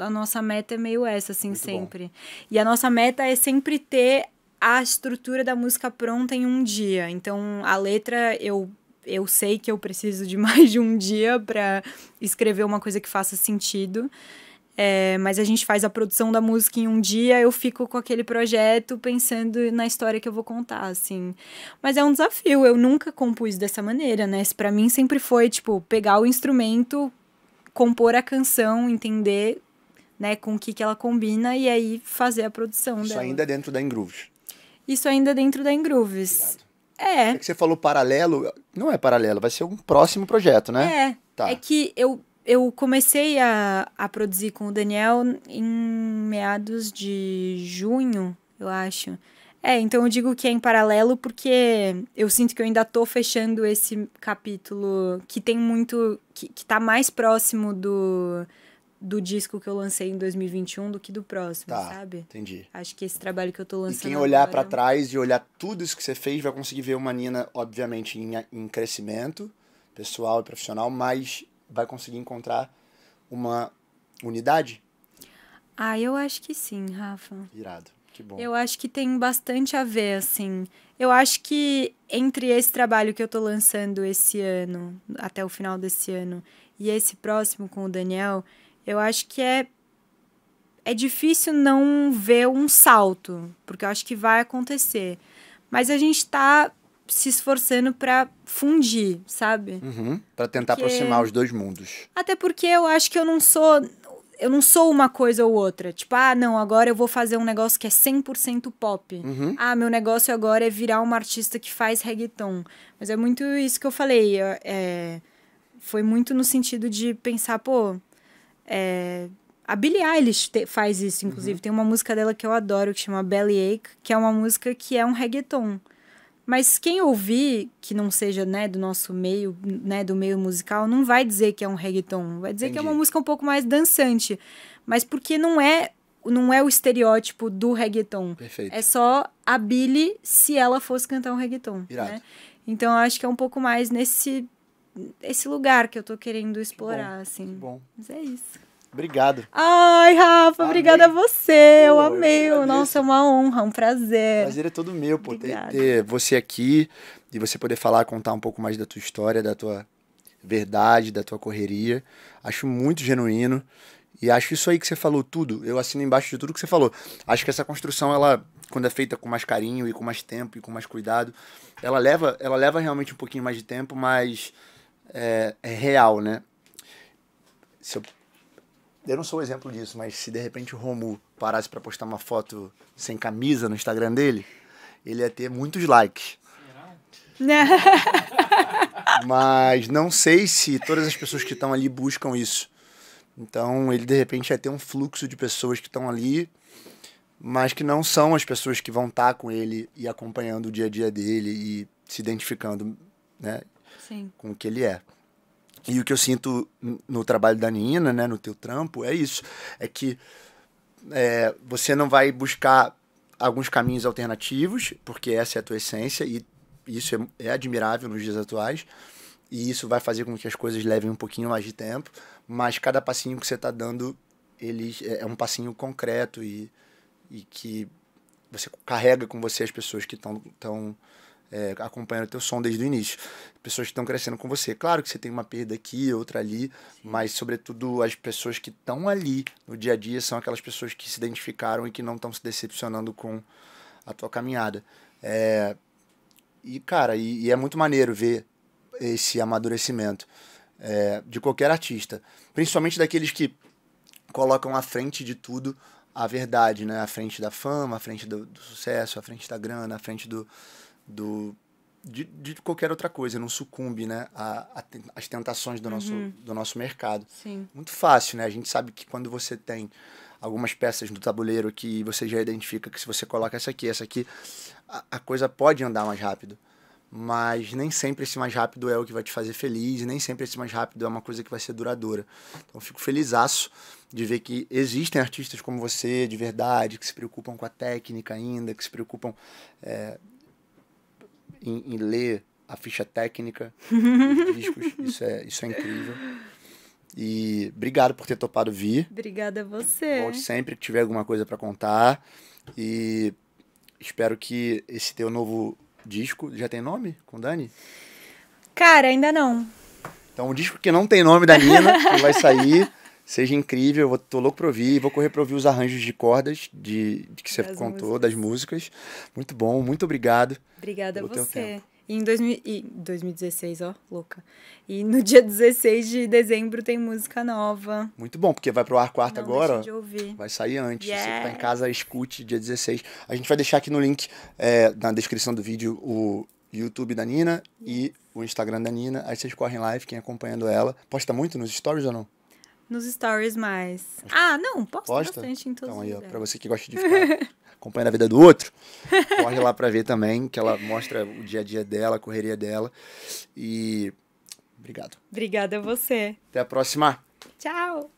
a nossa meta é meio essa, assim, Muito sempre. Bom. E a nossa meta é sempre ter a estrutura da música pronta em um dia. Então, a letra eu eu sei que eu preciso de [laughs] mais de um dia para escrever uma coisa que faça sentido. É, mas a gente faz a produção da música em um dia, eu fico com aquele projeto pensando na história que eu vou contar, assim. Mas é um desafio, eu nunca compus dessa maneira, né? Para mim sempre foi, tipo, pegar o instrumento, compor a canção, entender, né, com o que, que ela combina e aí fazer a produção Isso dela. ainda é dentro da Ingrooves. Isso ainda é dentro da Ingrooves. É. é que você falou paralelo, não é paralelo, vai ser um próximo projeto, né? É. Tá. É que eu eu comecei a, a produzir com o Daniel em meados de junho, eu acho. É, então eu digo que é em paralelo porque eu sinto que eu ainda tô fechando esse capítulo que tem muito. que, que tá mais próximo do, do disco que eu lancei em 2021 do que do próximo, tá, sabe? Entendi. Acho que esse trabalho que eu tô lançando. E quem olhar para trás e olhar tudo isso que você fez vai conseguir ver uma Nina, obviamente, em, em crescimento pessoal e profissional, mas vai conseguir encontrar uma unidade? Ah, eu acho que sim, Rafa. Irado. Que bom. Eu acho que tem bastante a ver, assim. Eu acho que entre esse trabalho que eu tô lançando esse ano, até o final desse ano, e esse próximo com o Daniel, eu acho que é é difícil não ver um salto, porque eu acho que vai acontecer. Mas a gente está se esforçando para fundir, sabe? Uhum, para tentar porque... aproximar os dois mundos. Até porque eu acho que eu não sou eu não sou uma coisa ou outra. Tipo, ah, não, agora eu vou fazer um negócio que é 100% pop. Uhum. Ah, meu negócio agora é virar uma artista que faz reggaeton. Mas é muito isso que eu falei. É, foi muito no sentido de pensar, pô... É, a Billie Eilish te, faz isso, inclusive. Uhum. Tem uma música dela que eu adoro, que chama Bellyache, que é uma música que é um reggaeton. Mas quem ouvir, que não seja, né, do nosso meio, né, do meio musical, não vai dizer que é um reggaeton, vai dizer Entendi. que é uma música um pouco mais dançante. Mas porque não é não é o estereótipo do reggaeton. Perfeito. É só a Billy se ela fosse cantar um reggaeton, né? Então eu acho que é um pouco mais nesse esse lugar que eu tô querendo explorar, que bom, assim. Que bom. Mas é isso. Obrigado. Ai, Rafa, amei. obrigada a você. Pô, eu amei. Eu Nossa, é uma honra, um prazer. prazer é todo meu, pô, ter, ter, você aqui e você poder falar, contar um pouco mais da tua história, da tua verdade, da tua correria. Acho muito genuíno. E acho isso aí que você falou tudo. Eu assino embaixo de tudo que você falou. Acho que essa construção, ela, quando é feita com mais carinho e com mais tempo e com mais cuidado, ela leva, ela leva realmente um pouquinho mais de tempo, mas é, é real, né? Se eu eu não sou um exemplo disso, mas se de repente o Romu parasse para postar uma foto sem camisa no Instagram dele, ele ia ter muitos likes. [laughs] [laughs] mas não sei se todas as pessoas que estão ali buscam isso. Então ele de repente ia ter um fluxo de pessoas que estão ali, mas que não são as pessoas que vão estar tá com ele e acompanhando o dia a dia dele e se identificando, né, Sim. com o que ele é. E o que eu sinto no trabalho da Nina, né, no teu trampo, é isso. É que é, você não vai buscar alguns caminhos alternativos, porque essa é a tua essência e isso é, é admirável nos dias atuais. E isso vai fazer com que as coisas levem um pouquinho mais de tempo, mas cada passinho que você está dando, ele é, é um passinho concreto e, e que você carrega com você as pessoas que estão é, acompanhando o teu som desde o início. Pessoas que estão crescendo com você. Claro que você tem uma perda aqui, outra ali, mas sobretudo as pessoas que estão ali no dia a dia são aquelas pessoas que se identificaram e que não estão se decepcionando com a tua caminhada. É, e, cara, e, e é muito maneiro ver esse amadurecimento é, de qualquer artista. Principalmente daqueles que colocam à frente de tudo a verdade, né? À frente da fama, à frente do, do sucesso, à frente da grana, à frente do, do de, de qualquer outra coisa, não sucumbe, né, a, a, as tentações do uhum. nosso do nosso mercado. Sim. Muito fácil, né? A gente sabe que quando você tem algumas peças do tabuleiro que você já identifica que se você coloca essa aqui, essa aqui, a, a coisa pode andar mais rápido mas nem sempre esse mais rápido é o que vai te fazer feliz, nem sempre esse mais rápido é uma coisa que vai ser duradoura. Então fico felizaço de ver que existem artistas como você, de verdade, que se preocupam com a técnica ainda, que se preocupam é, em, em ler a ficha técnica dos [laughs] discos. Isso é, isso é incrível. E obrigado por ter topado vir. Obrigada a você. Volte sempre que tiver alguma coisa para contar. E espero que esse teu novo disco já tem nome com Dani? Cara, ainda não. Então, um disco que não tem nome da Nina, que vai sair. [laughs] seja incrível. Eu vou, tô louco pra ouvir. Vou correr pra ouvir os arranjos de cordas de, de que você das contou, músicas. das músicas. Muito bom, muito obrigado. Obrigada a você. E em 2016, ó, louca. E no dia 16 [laughs] de dezembro tem música nova. Muito bom, porque vai pro ar quarta agora. De ouvir. Vai sair antes. Yeah. Você que tá em casa, escute dia 16. A gente vai deixar aqui no link, é, na descrição do vídeo, o YouTube da Nina yes. e o Instagram da Nina. Aí vocês correm live, quem acompanhando ela. Posta muito nos stories ou não? nos stories mais. Ah, não, posto Posta? bastante em todos então, aí, ó, é. Pra você que gosta de ficar [laughs] acompanhando a vida do outro, corre lá pra ver também, que ela mostra o dia a dia dela, a correria dela. E obrigado. Obrigada a você. Até a próxima. Tchau.